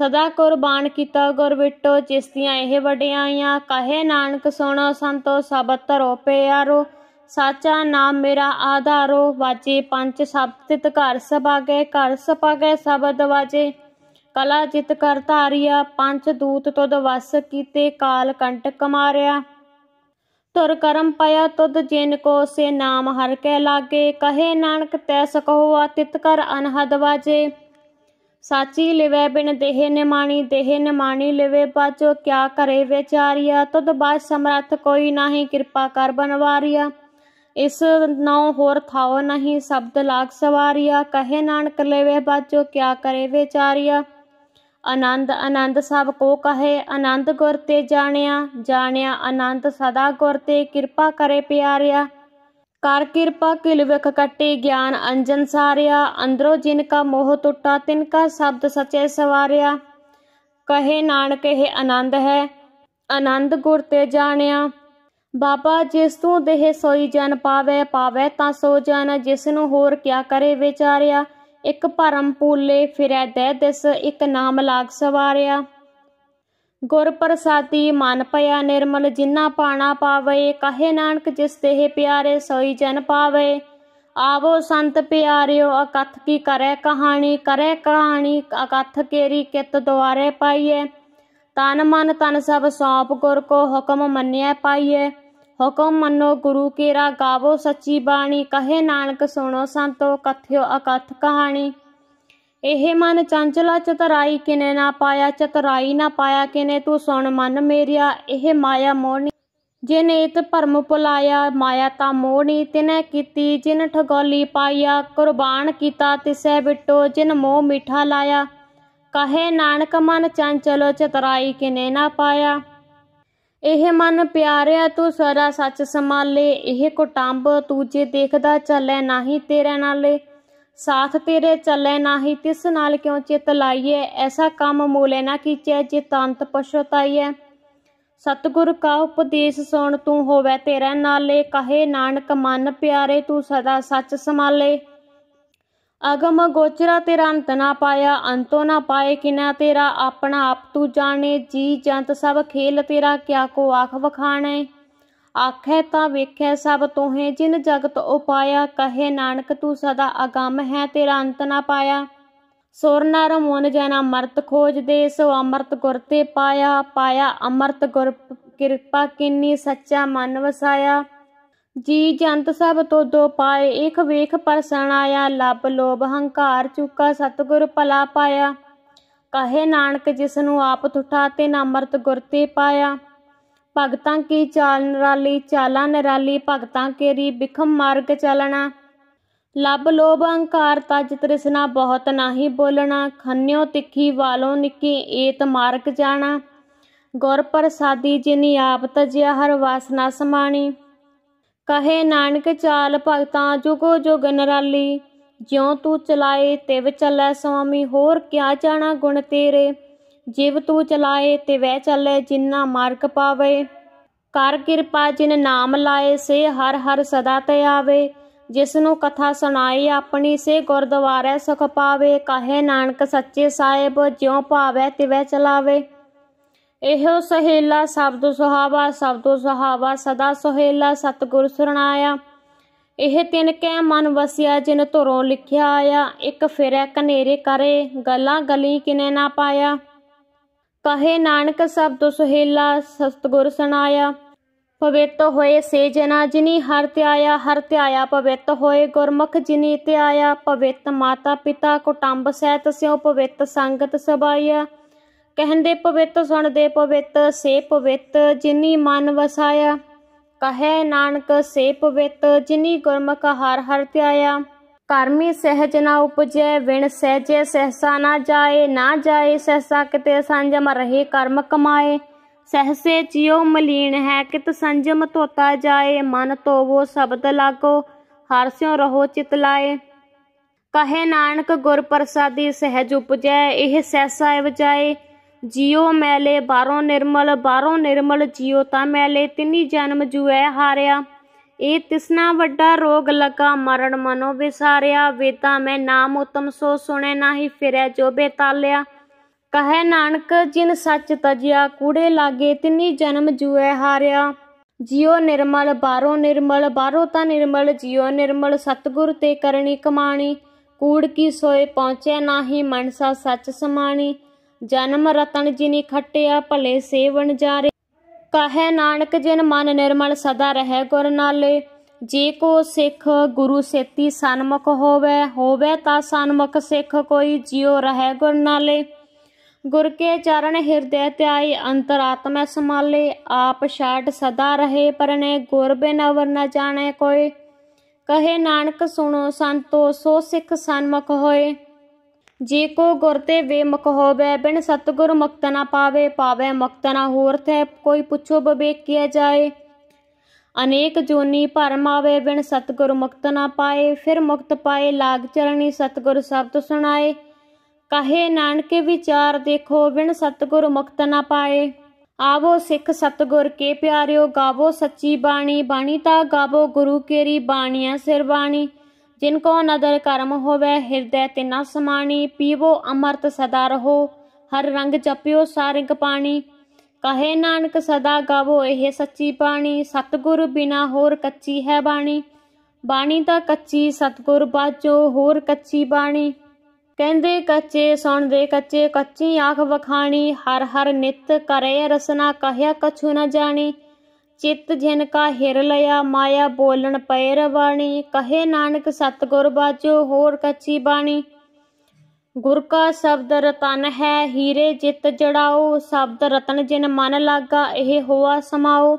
सदा कुरबान किता ਗੁਰ ਵਿਟੋ ਜਿਸ ਦੀਆਂ ਇਹ ਵਡਿਆਈਆਂ ਕਹੇ ਨਾਨਕ ਸੁਣੋ ਸੰਤੋ ਸਬਦ ਧਰੋ ਪਿਆਰੋ ਸਾਚਾ ਨਾਮ ਮੇਰਾ ਆਧਾਰੋ ਵਾਜੇ ਪੰਜ ਸਬਦਿਤ ਘਰ ਸਭਾ ਗਏ ਘਰ ਸਭਾ ਗਏ ਸ਼ਬਦ ਵਾਜੇ ਕਲਾ ਜਿਤ ਕਰ ਧਾਰਿਆ ਪੰਜ ਦੂਤ ਤੁਧ ਵਸ ਕੀਤੇ ਕਾਲ ਕੰਟ ਕਮਾਰਿਆ ਤੁਰ ਕਰਮ ਪਾਇਆ ਤੁਧ ਜਿਨ ਕੋ ਸੇ ਨਾਮ ਹਰ ਕੈ ਲਾਗੇ ਕਹੇ ਨਾਨਕ ਤੈ ਸਕਹੁਆ ਤਿਤ ਕਰ ਅਨਹਦ ਵਾਜੇ ਸਾਚੀ ਲਿਵੈ ਬਿਨ ਦੇਹ ਨਿਮਾਣੀ ਦੇਹ ਨਿਮਾਣੀ ਲਿਵੇ ਪਾਚੋ ਕਿਆ ਕਰੇ ਵਿਚਾਰੀਆ ਤੁਧ ਬਾਜ ਸਮਰੱਥ ਕੋਈ ਨਾਹੀ ਕਿਰਪਾ ਕਰ ਬਨਵਾਰੀਆ इस नौ होर थाओ नहीं शब्द लाग सवार कहे नानक ले बाजो क्या करे वे आनंद आनंद सब को कहे आनंद गुर ते जानिया जानिया आनंद सदा गुर ते कृपा करे प्यारिया कर कृपा किल विख कटे ज्ञान अंजन सारिया अंदरों जिनका मोह टुटा तिनका शब्द सचे सवारिया कहे नानक यह आनंद है आनंद गुर ते जानिया ਬਾਬਾ ਜਿਸ ਤੂੰ ਦੇਹ ਸੋਈ ਜਨ ਪਾਵੇ ਪਾਵੇ ਤਾਂ ਸੋ ਜਨ ਜਿਸ ਨੂੰ ਹੋਰ ਕਿਆ ਕਰੇ ਵਿਚਾਰਿਆ ਇੱਕ ਭਰਮ ਪੂਲੇ ਫਿਰੈ ਦੇ ਦਿਸ ਇੱਕ ਨਾਮ ਲਾਗ ਸਵਾਰਿਆ ਗੁਰ ਪ੍ਰਸਾਦੀ ਮਨ ਪਿਆ ਨਿਰਮਲ ਜਿੰਨਾ ਪਾਣਾ ਪਾਵੇ ਕਹੇ ਨਾਨਕ ਜਿਸ ਦੇਹ ਪਿਆਰੇ ਸੋਈ ਜਨ ਪਾਵੇ ਆਵੋ ਸੰਤ ਪਿਆਰਿਓ ਅਕਥ ਕੀ ਕਰੈ ਕਹਾਣੀ ਕਰੈ ਕਹਾਣੀ ਅਕਥ ਕੇਰੀ ਕਿਤ ਦੁਆਰੇ ਪਾਈਏ ਤਨ ਮਨ ਤਨ ਸਭ ਸੌਪ ਗੁਰ ਕੋ ਹੁਕਮ ਮੰਨਿਆ ਪਾਈਏ ਹੁਕਮ ਮੰਨੋ ਗੁਰੂ ਕੇਰਾ ਗਾਵੋ ਸੱਚੀ ਬਾਣੀ ਕਹੇ ਨਾਨਕ ਸੁਣੋ ਸੰਤੋ ਕਥਿਓ ਅਕਥ ਕਹਾਣੀ ਇਹ ਮਨ ਚੰਚਲਾ ਚਤਰਾਈ ਕਿਨੇ ਨਾ ਪਾਇਆ ਚਤਰਾਈ ਨਾ ਪਾਇਆ ਕਿਨੇ ਤੂੰ ਸੁਣ ਮਨ ਮੇਰਿਆ ਇਹ ਮਾਇਆ ਮੋਹਣੀ ਜਿਨੇ ਇਤ ਭਰਮ ਪੁਲਾਇਆ ਮਾਇਆ ਤਾਂ ਮੋਹਣੀ ਤਿਨੇ ਕੀਤੀ ਜਿਨ ਠਗੋਲੀ ਪਾਇਆ ਕੁਰਬਾਨ ਕੀਤਾ ਤਿਸੈ ਬਿਟੋ ਜਿਨ ਮੋਹ ਮਿਠਾ ਲਾਇਆ ਕਹੇ ਨਾਨਕ ਮਨ ਚੰਚਲੋ ਚਤਰਾਈ ਕਿਨੇ ਨਾ ਪਾਇਆ ਇਹ ਮਨ ਪਿਆਰਿਆ ਤੂੰ ਸਦਾ ਸੱਚ ਸਮਾਲੇ ਇਹ ਕੋਟੰਬ ਤੂਜੇ ਦੇਖਦਾ ਚੱਲੇ ਨਹੀਂ ਤੇਰੇ ਨਾਲੇ ਸਾਥ ਤੇਰੇ ਚੱਲੇ ਨਹੀਂ ਤਿਸ ਨਾਲ ਕਿਉਂ ਚਿਤ ਲਾਈਏ ਐਸਾ ਕੰਮ ਮੂਲੇ ਨਾ ਕੀਚੇ ਤੰਤ ਪਛਤਾਈਏ ਸਤਗੁਰ ਕਾ ਉਪਦੇਸ਼ ਸੁਣ ਤੂੰ ਹੋਵੇ ਤੇਰੇ ਨਾਲੇ ਕਹੇ ਨਾਨਕ ਮਨ ਪਿਆਰੇ ਤੂੰ ਸਦਾ ਸੱਚ ਸਮਾਲੇ ਅਗਮ ਗੋਚਰਾ ਤੇਰਾ ਅੰਤ ਨਾ ਪਾਇਆ ਅੰਤੋ ਨਾ ਪਾਏ ਕਿਨਾ ਤੇਰਾ ਆਪਣਾ ਆਪ ਤੂੰ ਜਾਣੇ ਜੀ ਜੰਤ ਸਭ ਖੇਲ ਤੇਰਾ ਕਿਆ ਕੋ ਆਖ ਵਖਾਣੇ ਆਖੇ ਤਾਂ ਵੇਖੇ ਸਭ ਤੋਹੇ ਜਿਨ ਜਗਤ ਉਪਾਇਆ ਕਹੇ ਨਾਨਕ ਤੂੰ ਸਦਾ ਅਗੰਮ ਹੈ ਤੇਰਾ ਅੰਤ ਨਾ ਪਾਇਆ ਸੁਰ ਨਰ ਮਨ ਜਨਾ ਮਰਤ ਦੇ ਸੋ ਅਮਰਤ ਗੁਰ ਤੇ ਪਾਇਆ ਪਾਇਆ ਅਮਰਤ ਗੁਰ ਕਿਰਪਾ ਕਿੰਨੀ ਸੱਚਾ ਮਨ ਵਸਾਇਆ ਜੀ ਜੰਤ ਸਭ ਤੋਂ ਦੋ ਪਾਏ ਇਕ ਵੇਖ ਪਰਸਣ ਆਇਆ ਲੱਭ ਲੋਭ ਹੰਕਾਰ ਚੁੱਕਾ ਸਤਗੁਰ ਭਲਾ ਪਾਇਆ ਕਹੇ ਨਾਨਕ ਜਿਸ ਨੂੰ ਆਪ ਠੁਠਾ ਤੇ ਨਾਮਰਤ ਗੁਰ ਤੇ ਪਾਇਆ ਭਗਤਾਂ ਕੀ ਚਾਲ ਨਰਾਲੀ ਚਾਲਾ ਨਰਾਲੀ ਭਗਤਾਂ ਕੇਰੀ ਵਿਖਮ ਮਾਰਗ ਚਲਣਾ ਲੱਭ ਲੋਭ ਹੰਕਾਰ ਤਜ ਤ੍ਰਿਸ਼ਨਾ ਬਹੁਤ ਨਾਹੀ ਬੋਲਣਾ ਖੰਨਿਓ ਤਿੱਖੀ ਵਾਲੋਂ ਨਿੱਕੀ ਏਤ ਮਾਰਗ ਜਾਣਾ ਗੁਰ ਪ੍ਰਸਾਦੀ ਜਿਨੀ ਆਪ ਤਜਿਆ ਹਰ ਵਾਸਨਾ ਸਮਾਣੀ ਕਹੇ ਨਾਨਕ ਚਾਲ ਭਗਤਾਂ ਜੁਗੋ ਜੁਗ ਨਰਾਲੀ ਜਿਉ ਤੂੰ ਚਲਾਏ ਤਿਵ ਚੱਲੇ ਸੁਆਮੀ ਹੋਰ ਕਿਆ ਜਾਣਾ ਗੁਣ ਤੇਰੇ ਜਿਵ ਤੂੰ ਚਲਾਏ ਤੇ ਵਹਿ ਚੱਲੇ ਜਿਨ੍ਹਾਂ ਮਾਰਗ ਪਾਵੇ ਕਰ ਕਿਰਪਾ ਜਿਨ ਨਾਮ ਲਾਏ ਸੇ ਹਰ ਹਰ ਸਦਾ ਤੇ ਆਵੇ ਜਿਸ ਨੂੰ ਕਥਾ ਸੁਣਾਈ ਆਪਣੀ ਸੇ ਗੁਰਦੁਆਰੇ ਸੁਖ ਪਾਵੇ ਕਹੇ ਨਾਨਕ ਸੱਚੇ ਸਾਹਿਬ ਜਿਉ ਭਾਵੈ ਤਿਵੈ ਚਲਾਵੇ ਇਹੋ ਸਹੇਲਾ ਸਬਦ ਸੁਹਾਵਾ ਸਬਦ ਸੁਹਾਵਾ ਸਦਾ ਸਹੇਲਾ ਸਤਗੁਰ ਸੁਰਣਾਇਆ ਇਹ ਤਿੰਨ ਕੈ ਮਨ ਵਸਿਆ ਜਿਨ ਧਰੋਂ ਲਿਖਿਆ ਆਇਆ ਇੱਕ ਫਿਰੈ ਕਨੇਰੇ ਕਰੇ ਗੱਲਾਂ ਗਲੀ ਕਿਨੇ ਨਾ ਪਾਇਆ ਕਹੇ ਨਾਨਕ ਸਬਦ ਸੁਹੇਲਾ ਸਤਗੁਰ ਸੁਣਾਇਆ ਪਵਿੱਤ ਹੋਏ ਸੇ ਜਨਾ ਜਿਨੀ ਹਰ ਧਿਆਇਆ ਹਰ ਧਿਆਇਆ ਪਵਿੱਤ ਹੋਏ ਗੁਰਮੁਖ ਜਿਨੀ ਧਿਆਇਆ ਪਵਿੱਤ ਮਾਤਾ ਪਿਤਾ ਕੁਟੰਬ ਸਹਿਤ ਸਿਉ ਪਵਿੱਤ ਸੰਗਤ ਸਬਾਈਆ ਕਹਿੰਦੇ ਪਵਿੱਤ ਸੁਣਦੇ ਪਵਿੱਤ ਸੇ ਪਵਿੱਤ ਜਿਨੀ ਮਨ ਵਸਾਇਆ ਕਹੈ ਨਾਨਕ ਸੇ ਪਵਿੱਤ ਜਿਨੀ ਗੁਰਮੁਖ ਹਰ ਹਰ ਧਿਆਇਆ ਕਰਮੀ ਸਹਿਜ ਨਾ ਉਪਜੈ ਵਿਣ ਸਹਿਜੇ ਸਹਸਾ ਨਾ ਜਾਏ ਨਾ ਜਾਏ ਸਹਸਾ ਕਿਤੇ ਸੰਜਮ ਰਹੇ ਕਰਮ ਕਮਾਏ ਸਹਸੇ ਜਿਉ ਮਲੀਨ ਹੈ ਕਿਤ ਸੰਜਮ ਤੋਤਾ ਜਾਏ ਮਨ ਵੋ ਸ਼ਬਦ ਲਾਗੋ ਹਰ ਸਿਉ ਰਹੋ ਚਿਤ ਲਾਏ ਕਹੇ ਨਾਨਕ ਗੁਰ ਪ੍ਰਸਾਦੀ ਸਹਿਜ ਉਪਜੈ ਇਹ ਸਹਸਾ ਜਾਏ ਜੀਓ ਮੈਲੇ ਬਾਰੋਂ ਨਿਰਮਲ ਬਾਰੋਂ ਨਿਰਮਲ ਜੀਓ ਤਾਂ ਮੈਲੇ ਤਿੰਨੀ ਜਨਮ ਜੁਐ ਹਾਰਿਆ ਇਹ ਤਿਸਨਾ ਵੱਡਾ ਰੋਗ ਲਗਾ ਮਰਨ ਮਨੋ ਵਿਸਾਰਿਆ ਵੇਤਾ ਮੈਂ ਨਾਮ ਉਤਮ ਸੋ ਸੁਣੇ ਨਾਹੀ ਫਿਰੈ ਜੋ ਬੇਤਾਲਿਆ ਕਹੈ ਨਾਨਕ ਜਿਨ ਸੱਚ ਤਜਿਆ ਕੂੜੇ ਲਾਗੇ ਤਿੰਨੀ ਜਨਮ ਜੂਐ ਹਾਰਿਆ ਜਿਉ ਨਿਰਮਲ ਬਾਰੋ ਨਿਰਮਲ ਬਾਰੋ ਤਾਂ ਨਿਰਮਲ ਜਿਉ ਨਿਰਮਲ ਸਤਗੁਰ ਤੇ ਕਰਨੀ ਕਮਾਣੀ ਕੂੜ ਕੀ ਸੋਏ ਪਹੁੰਚੇ ਨਾਹੀ ਮਨਸਾ ਸੱਚ ਸਮਾਣੀ ਜਨਮ ਰਤਨ ਜਿਨੀ ਖੱਟਿਆ ਭਲੇ ਸੇਵਨ ਜਾਰੇ ਕਹੈ ਨਾਨਕ ਜਿਨ ਮਨ ਨਿਰਮਲ ਸਦਾ ਰਹੈ ਗੁਰ ਨਾਲੇ ਜੇ ਕੋ ਸਿੱਖ ਗੁਰੂ ਸੇਤੀ ਸਨਮੁਖ ਹੋਵੇ ਹੋਵੇ ਤਾਂ ਸਨਮੁਖ ਸਿੱਖ ਕੋਈ ਜਿਉ ਰਹੈ ਗੁਰ ਨਾਲੇ ਗੁਰ ਕੇ ਚਰਨ ਹਿਰਦੈ ਧਿਆਈ ਅੰਤਰਾਤਮੈ ਸਮਾਲੇ ਆਪ ਛਾਟ ਸਦਾ ਰਹੇ ਪਰਨੇ ਗੁਰ ਬਿਨ ਅਵਰ ਨਾ ਜਾਣੈ ਕੋਈ ਕਹੇ ਨਾਨਕ ਸੁਣੋ ਸੰਤੋ ਸੋ ਸਿੱਖ ਸਨਮੁਖ ਹੋਏ ਜੇ ਕੋ ਗੁਰ ਤੇ ਵੇਮਕ ਹੋਵੇ ਬਿਨ ਸਤਗੁਰ ਮੁਕਤ ਨਾ ਪਾਵੇ ਪਾਵੇ ਮੁਕਤ ਨਾ ਹੋਰ ਤੇ ਕੋਈ ਪੁੱਛੋ ਬਵੇਕ ਕੀਆ ਜਾਏ ਅਨੇਕ ਜੋਨੀ ਭਰਮ ਆਵੇ ਬਿਨ ਸਤਗੁਰ ਮੁਕਤ ਨਾ ਪਾਏ ਫਿਰ ਮੁਕਤ ਪਾਏ ਲਾਗ ਚਰਣੀ ਸਤਗੁਰ ਸ਼ਬਦ ਸੁਣਾਏ ਕਹੇ ਨਾਨਕੇ ਵਿਚਾਰ ਦੇਖੋ ਬਿਨ ਸਤਗੁਰ ਮੁਕਤ ਨਾ ਪਾਏ ਆਵੋ ਸਿੱਖ ਸਤਗੁਰ ਕੇ ਪਿਆਰਿਓ ਗਾਵੋ ਸੱਚੀ ਬਾਣੀ ਬਾਣੀ ਤਾਂ ਗਾਵੋ ਗੁਰੂ ਕੇਰੀ ਬਾਣੀਆਂ ਸਿਰ ਬਾਣੀ ਕੋ ਨਦਰ ਕਰਮ ਹੋਵੇ हृदय ਤੇ न ਸਮਾਣੀ ਪੀਵੋ ਅਮਰਤ ਸਦਾ ਰਹੋ ਹਰ ਰੰਗ ਚੱਪਿਓ ਸਾਰੰਗ ਪਾਣੀ ਕਹੇ ਨਾਨਕ ਸਦਾ ਗਾਵੋ ਇਹ ਸੱਚੀ ਬਾਣੀ ਸਤਗੁਰ ਬਿਨਾ ਹੋਰ ਕੱਚੀ ਹੈ ਬਾਣੀ ਬਾਣੀ ਤਾਂ ਕੱਚੀ ਸਤਗੁਰ ਬਾਚੋ ਹੋਰ ਕੱਚੀ ਬਾਣੀ ਕਹਿੰਦੇ ਕੱਚੇ ਸੁਣਦੇ ਕੱਚੇ ਕੱਚੀ ਆਖ ਵਖਾਣੀ ਹਰ ਹਰ ਨਿਤ ਕਰੇ ਰਸਨਾ ਕਹਿਆ ਕਛੂ ਨਾ ਜਾਣੀ ਚਿਤ ਜਿਨ ਕਾ ਹਿਰ ਲਿਆ ਮਾਇਆ ਬੋਲਣ ਪਏ ਰਵਾਣੀ ਕਹੇ ਨਾਨਕ ਸਤਗੁਰ ਬਾਜੋ ਹੋਰ ਕੱਚੀ ਬਾਣੀ ਗੁਰ ਕਾ ਸ਼ਬਦ ਰਤਨ ਹੈ ਹੀਰੇ ਜਿਤ ਜੜਾਓ ਸ਼ਬਦ ਰਤਨ ਜਿਨ ਮਨ ਲਾਗਾ ਇਹ ਹੋਆ ਸਮਾਓ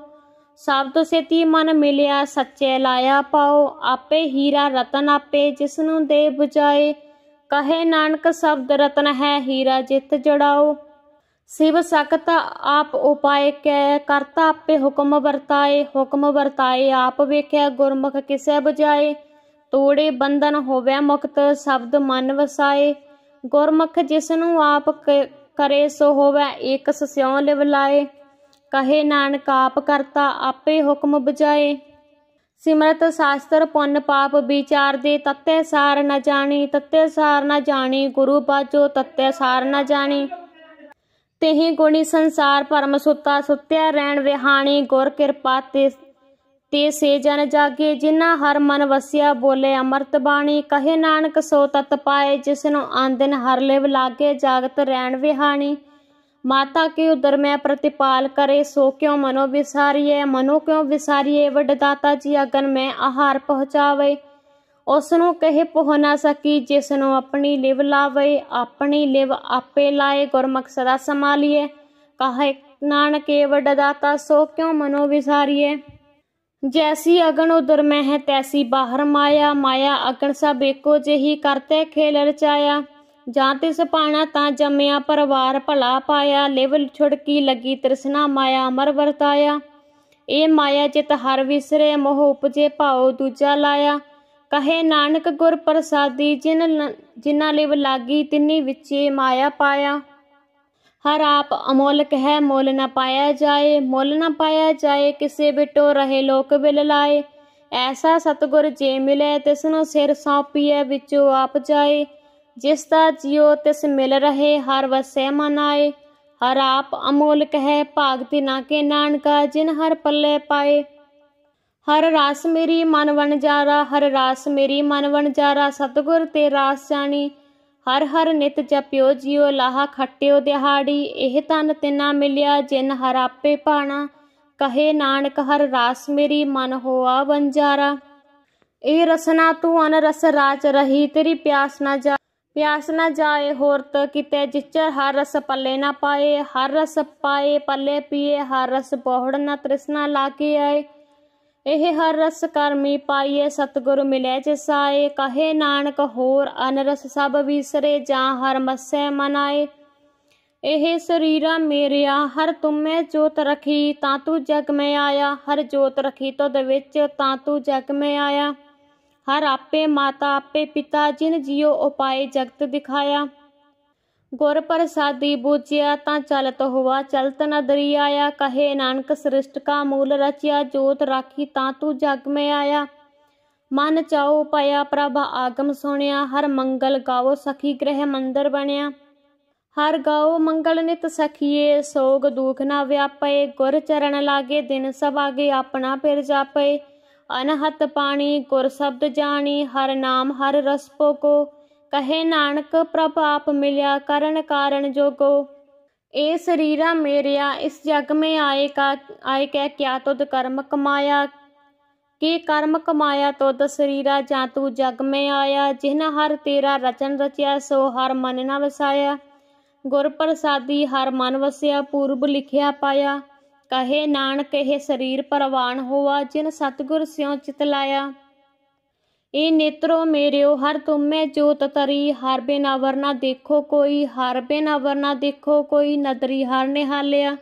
ਸ਼ਬਦ ਸੇਤੀ ਮਨ ਮਿਲਿਆ ਸੱਚੇ ਲਾਇਆ ਪਾਓ ਆਪੇ ਹੀਰਾ ਰਤਨ ਆਪੇ ਜਿਸ ਨੂੰ ਦੇ ਬੁਝਾਏ ਕਹੇ ਨਾਨਕ ਸ਼ਬਦ ਰਤਨ ਹੈ ਹੀਰਾ ਜਿਤ ਜੜਾਓ शिव ਸਕਤ ਆਪ ਉਪਾਇ ਕੈ ਕਰਤਾ ਆਪੇ ਹੁਕਮ ਵਰਤਾਏ ਹੁਕਮ ਵਰਤਾਏ ਆਪ ਵੇਖਿਆ ਗੁਰਮੁਖ ਕਿਸੈ ਬੁਝਾਏ ਤੋੜੇ ਬੰਧਨ ਹੋਵੇ ਮੁਕਤ ਸ਼ਬਦ ਮਨ ਵਸਾਏ ਗੁਰਮੁਖ ਜਿਸ ਨੂੰ ਆਪ ਕਰੇ ਸੋ ਹੋਵੇ ਇੱਕ ਸਿਉ ਲਿਵ ਲਾਏ ਕਹੇ ਨਾਨਕ ਆਪ ਕਰਤਾ ਆਪੇ ਹੁਕਮ ਬੁਝਾਏ ਸਿਮਰਤ ਸਾਸਤਰ ਪੁੰਨ ਪਾਪ ਵਿਚਾਰ ਦੇ ਤਤੈ ਸਾਰ ਨ ਜਾਣੀ ਤਤੈ ਸਾਰ ਨ ਜਾਣੀ ਗੁਰੂ ਬਾਜੋ ਤਤੈ ਸਾਰ ਨ ਜਾਣੀ तेहि गुणी संसार परम सुता सुत्या रैण विहाणी गुर कृपा ते से जन जागे जिना हर मन वसिया बोले अमृत बाणी कहे नानक सो तत पाए जिसनु आंदन हर लिव लागे जागत रैण विहाणी माता के उदर मैं प्रतिपाल करे सो क्यों मनो विसारिये मनो क्यों विसारिये वडदाता जी अगन मैं आहार पहुँचावे ਉਸ ਨੂੰ ਕਹਿ ਪਹੁ ਨਾ ਸਕੀ ਜਿਸ ਨੂੰ ਆਪਣੀ ਲਿਵ ਲਾਵੇ ਆਪਣੀ ਲਿਵ ਆਪੇ ਲਾਏ ਗੁਰਮਖ ਸਦਾ ਸਮਾਲੀਏ ਕਹੇ ਨਾਨਕੇ ਵਡਦਾਤਾ ਸੋ ਕਿਉ ਮਨੋ ਵਿਸਾਰੀਏ ਜੈਸੀ ਅਗਣ ਉਦਰ ਮੈਂ ਹੈ ਤੈਸੀ ਬਾਹਰ ਮਾਇਆ ਮਾਇਆ ਅਗਣ ਸਭ ਇੱਕੋ ਜਿਹੀ ਕਰਤੇ ਖੇਲ ਰਚਾਇਆ ਜਾਂ ਤਿਸ ਪਾਣਾ ਤਾਂ ਜੰਮਿਆ ਪਰਵਾਰ ਭਲਾ ਪਾਇਆ ਲਿਵ ਛੁੜਕੀ ਲੱਗੀ ਤ੍ਰਿਸ਼ਨਾ ਮਾਇਆ ਅਮਰ ਵਰਤਾਇਆ ਇਹ ਮਾਇਆ ਚਿਤ ਹਰ ਵਿਸਰੇ ਮੋਹ ਉਪਜੇ ਭਾਉ ਦੂਜਾ ਲਾਇਆ ਕਹੇ ਨਾਨਕ ਗੁਰ ਪ੍ਰਸਾਦੀ ਜਿਨ ਜਿਨ੍ਹਾਂ ਲਿਵ ਲਾਗੀ ਤਿੰਨੀ ਵਿੱਚੇ ਮਾਇਆ ਪਾਇਆ ਹਰ ਆਪ ਅਮੋਲਕ ਹੈ ਮੋਲ ਨਾ ਪਾਇਆ ਜਾਏ ਮੋਲ ਨਾ ਪਾਇਆ ਜਾਏ ਕਿਸੇ ਬਿਟੋ ਰਹੇ ਲੋਕ ਬਿਲ ਲਾਏ ਐਸਾ ਸਤਗੁਰ ਜੇ ਮਿਲੇ ਨੂੰ ਸਿਰ ਸੌਪੀਏ ਵਿੱਚੋ ਆਪ ਜਾਏ ਜਿਸ ਦਾ ਜਿਉ ਤਿਸ ਮਿਲ ਰਹੇ ਹਰ ਵਸੈ ਮਨ ਆਏ ਹਰ ਆਪ ਅਮੋਲਕ ਹੈ ਭਾਗ ਤਿਨਾ ਕੇ ਨਾਨਕਾ ਜਿਨ ਹਰ ਪੱਲੇ ਪਾਏ ਹਰ ਰਾਸ ਮੇਰੀ ਮਨ ਵਣਜਾਰਾ ਹਰ ਰਾਸ ਮੇਰੀ ਮਨ ਵਣਜਾਰਾ ਸਤਗੁਰ ਤੇ ਰਾਸ ਜਾਣੀ ਹਰ ਹਰ ਨਿਤ ਜਪਿਓ ਜਿਉ ਲਾਹਾ ਖੱਟਿਓ ਦਿਹਾੜੀ ਇਹ ਤਨ ਤਿਨਾ ਮਿਲਿਆ ਜਿਨ ਹਰ ਆਪੇ ਪਾਣਾ ਕਹੇ ਨਾਨਕ ਹਰ ਰਾਸ ਮੇਰੀ ਮਨ ਹੋਆ ਵੰਜਾਰਾ ਇਹ ਰਸਨਾ ਤੂੰ ਅਨਰਸ ਰਾਚ ਰਹੀ ਤੇਰੀ ਪਿਆਸ ਨਾ ਜਾ ਪਿਆਸ ਨਾ ਜਾਏ ਹੋਰ ਤ ਕਿਤੇ ਜਿਚਰ ਹਰ ਰਸ ਪੱਲੇ ਨਾ ਪਾਏ ਹਰ ਰਸ ਪਾਏ ਪੱਲੇ ਪੀਏ ਹਰ ਰਸ ਬੋੜ ਨਾ ਤ੍ਰਿਸ਼ਨਾ ਲਾ ਕੇ ਆਏ ਇਹ ਹਰ ਰਸ ਕਰਮੀ ਪਾਈਏ ਸਤਗੁਰ ਮਿਲੇ ਜਿਸਾਏ ਕਹੇ ਨਾਨਕ ਹੋਰ ਅਨਰਸ ਸਭ ਵਿਸਰੇ ਜਾਂ ਹਰ ਮਸੈ ਮਨਾਏ ਇਹ ਸਰੀਰਾ ਮੇਰਿਆ ਹਰ ਤੁਮੇ ਜੋਤ ਰਖੀ ਤਾਂ ਤੂੰ ਜਗ ਮੈਂ ਆਇਆ ਹਰ ਜੋਤ ਰਖੀ ਤੁਧ ਵਿੱਚ ਤਾਂ ਤੂੰ ਜਗ ਮੈਂ ਆਇਆ ਹਰ ਆਪੇ ਮਾਤਾ ਆਪੇ ਪਿਤਾ ਜਿਨ ਜਿਉ ਉਪਾਏ ਜਗਤ ਦਿਖਾਇਆ गुर प्रसादी बूझिया ता चलत हुआ चलत न दरियाया कहे नानक सृष्ट का मूल रचिया जोत राखी ता तू जग में आया मन चाओ पया प्रभ आगम सुनिया हर मंगल गाओ सखी ग्रह मंदिर बनया हर गाओ मंगल नित सखिए सोग दुख न व्यापे गुर चरण लागे दिन सब आगे अपना फिर जापे अनहत पानी गुर शब्द जानी हर नाम हर रसपो को कहे नानक प्रभाप मिलया करण कारण जोगो ਜੋਗੋ ए शरीरा मेरिया इस जग में आए का आए कह क्या तुद कर्म कमाया के कर्म कमाया तुद शरीरा जा तू जग में आया जिन हर तेरा रचन रचिया सो हर मन न वसाया गुर प्रसादी हर मन वसया पूर्व लिखिया पाया कहे नानक यह शरीर परवान होवा जिन सतगुर स्यों चित लाया इन नेत्रों मेरे हर तुम में जोत तरी हार बिना वरना देखो कोई हार बिना वरना देखो कोई नदरी हारने हालिया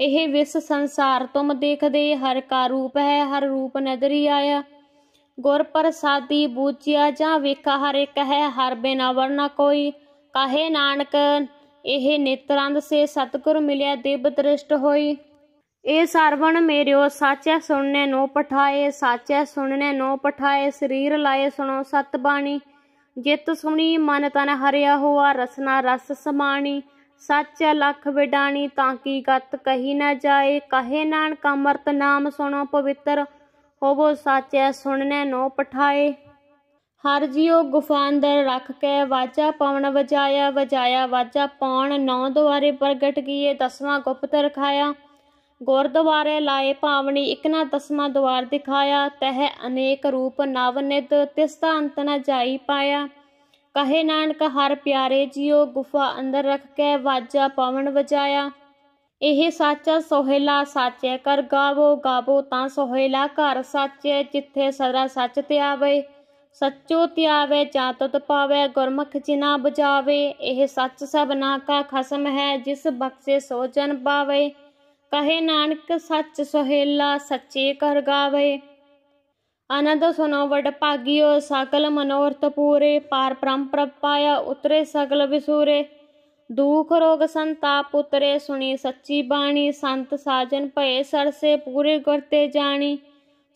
ਇਹ ਵਿਸ ਸੰਸਾਰ ਤੁਮ ਦੇਖਦੇ ਹਰ ਕਾ ਰੂਪ ਹੈ ਹਰ ਰੂਪ ਨਦਰੀ ਆਇਆ ਗੁਰ ਪ੍ਰਸਾਦੀ ਬੂਚਿਆ ਜਾਂ ਵੇਖਾ ਹਰ ਇੱਕ ਹੈ ਹਰ ਬਿਨਾ ਵਰਨਾ ਕੋਈ ਕਾਹੇ ਨਾਨਕ ਇਹ ਨੇਤਰੰਦ ਸੇ ਸਤਗੁਰ ਮਿਲਿਆ ਦੇਵ ਦ੍ਰਿਸ਼ਟ ਹੋਈ ਏ ਸਰਵਣ ਮੇਰਿਓ ਸਾਚੈ ਸੁਣਨੇ ਨੋ ਪਠਾਏ ਸਾਚੈ ਸੁਣਨੇ ਨੋ ਪਠਾਏ ਸਰੀਰ ਲਾਏ ਸੁਣੋ ਸਤ ਬਾਣੀ ਜਿਤ ਸੁਣੀ ਮਨ ਤਨ ਹਰਿਆ ਹੋਆ ਰਸਨਾ ਰਸ ਸਮਾਣੀ ਸੱਚ ਲਖ ਵਿਡਾਣੀ ਤਾਂ ਕੀ ਗਤ ਕਹੀ ਨਾ ਜਾਏ ਕਹੇ ਨਾਨਕ ਅਮਰਤ ਨਾਮ ਸੁਣੋ ਪਵਿੱਤਰ ਹੋਵੋ ਸਾਚੈ ਸੁਣਨੇ ਨੋ ਪਠਾਏ ਹਰ ਜਿਉ ਗੁਫਾ ਅੰਦਰ ਰੱਖ ਕੇ ਵਾਜਾ ਪਵਨ ਵਜਾਇਆ ਵਜਾਇਆ ਵਾਜਾ ਪੌਣ ਨੌ ਦੁਆਰੇ ਪ੍ਰਗਟ ਕੀਏ ਦਸਵਾਂ ਗੁਪਤ ਰਖਾਇਆ ਗੁਰਦੁਆਰੇ ਲਾਏ ਪਾਵਣੀ ਇਕਨਾ ਦਸਮਾ ਦਵਾਰ ਦਿਖਾਇਆ ਤਹਿ ਅਨੇਕ ਰੂਪ ਨਵ ਨਿਦ ਤਿਸਤਾ ਅੰਤ ਨ ਜਾਈ ਪਾਇਆ ਕਹੇ ਨਾਨਕ ਹਰ ਪਿਆਰੇ ਜਿਉ ਗੁਫਾ ਅੰਦਰ ਰਖ ਕੇ ਵਾਜਾ ਪਵਨ ਵਜਾਇਆ ਇਹ ਸਾਚਾ ਸੋਹਿਲਾ ਸਾਚੇ ਕਰ ਗਾਵੋ ਗਾਵੋ ਤਾਂ ਸੋਹਿਲਾ ਘਰ ਸਾਚੇ ਜਿੱਥੇ ਸਦਾ ਸੱਚ ਧਿਆਵੇ ਸੱਚੋ ਧਿਆਵੇ ਜਾਂ ਤਤ ਪਾਵੇ ਗੁਰਮੁਖ ਜਿਨਾ ਬੁਝਾਵੇ ਇਹ ਸੱਚ ਸਭਨਾ ਕਾ ਖਸਮ ਹੈ ਜਿਸ ਬਖਸ਼ੇ ਸੋ ਜਨ ਪਾਵੇ ਕਹੇ ਨਾਨਕ ਸੱਚ ਸੋਹੇਲਾ ਸੱਚੇ ਕਰ ਗਾਵੇ ਅਨੰਦ ਸੁਨੋ ਵਡ ਭਾਗਿਓ ਸਕਲ ਮਨੋਰਥ ਪੂਰੇ ਪਾਰ ਬ੍ਰਹਮ ਪ੍ਰਪਾਇਆ ਉਤਰੇ ਸਗਲ ਵਿਸੂਰੇ ਦੂਖ ਰੋਗ ਸੰਤਾਪ ਉਤਰੇ ਸੁਣੀ ਸੱਚੀ ਬਾਣੀ ਸੰਤ ਸਾਜਨ ਭਏ ਸਰਸੇ ਪੂਰੇ ਕਰਤੇ ਜਾਣੀ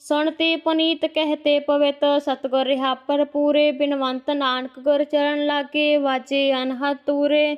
ਸੁਣਤੇ ਪੁਨੀਤ ਕਹਤੇ ਪਵਿੱਤ ਸਤਗੁਰ ਰਿਹਾ ਪਰ ਪੂਰੇ ਬਿਨਵੰਤ ਨਾਨਕ ਗੁਰ ਚਰਨ ਲਾਗੇ ਵਾਜੇ ਅਨਹਤ ਤੂਰੇ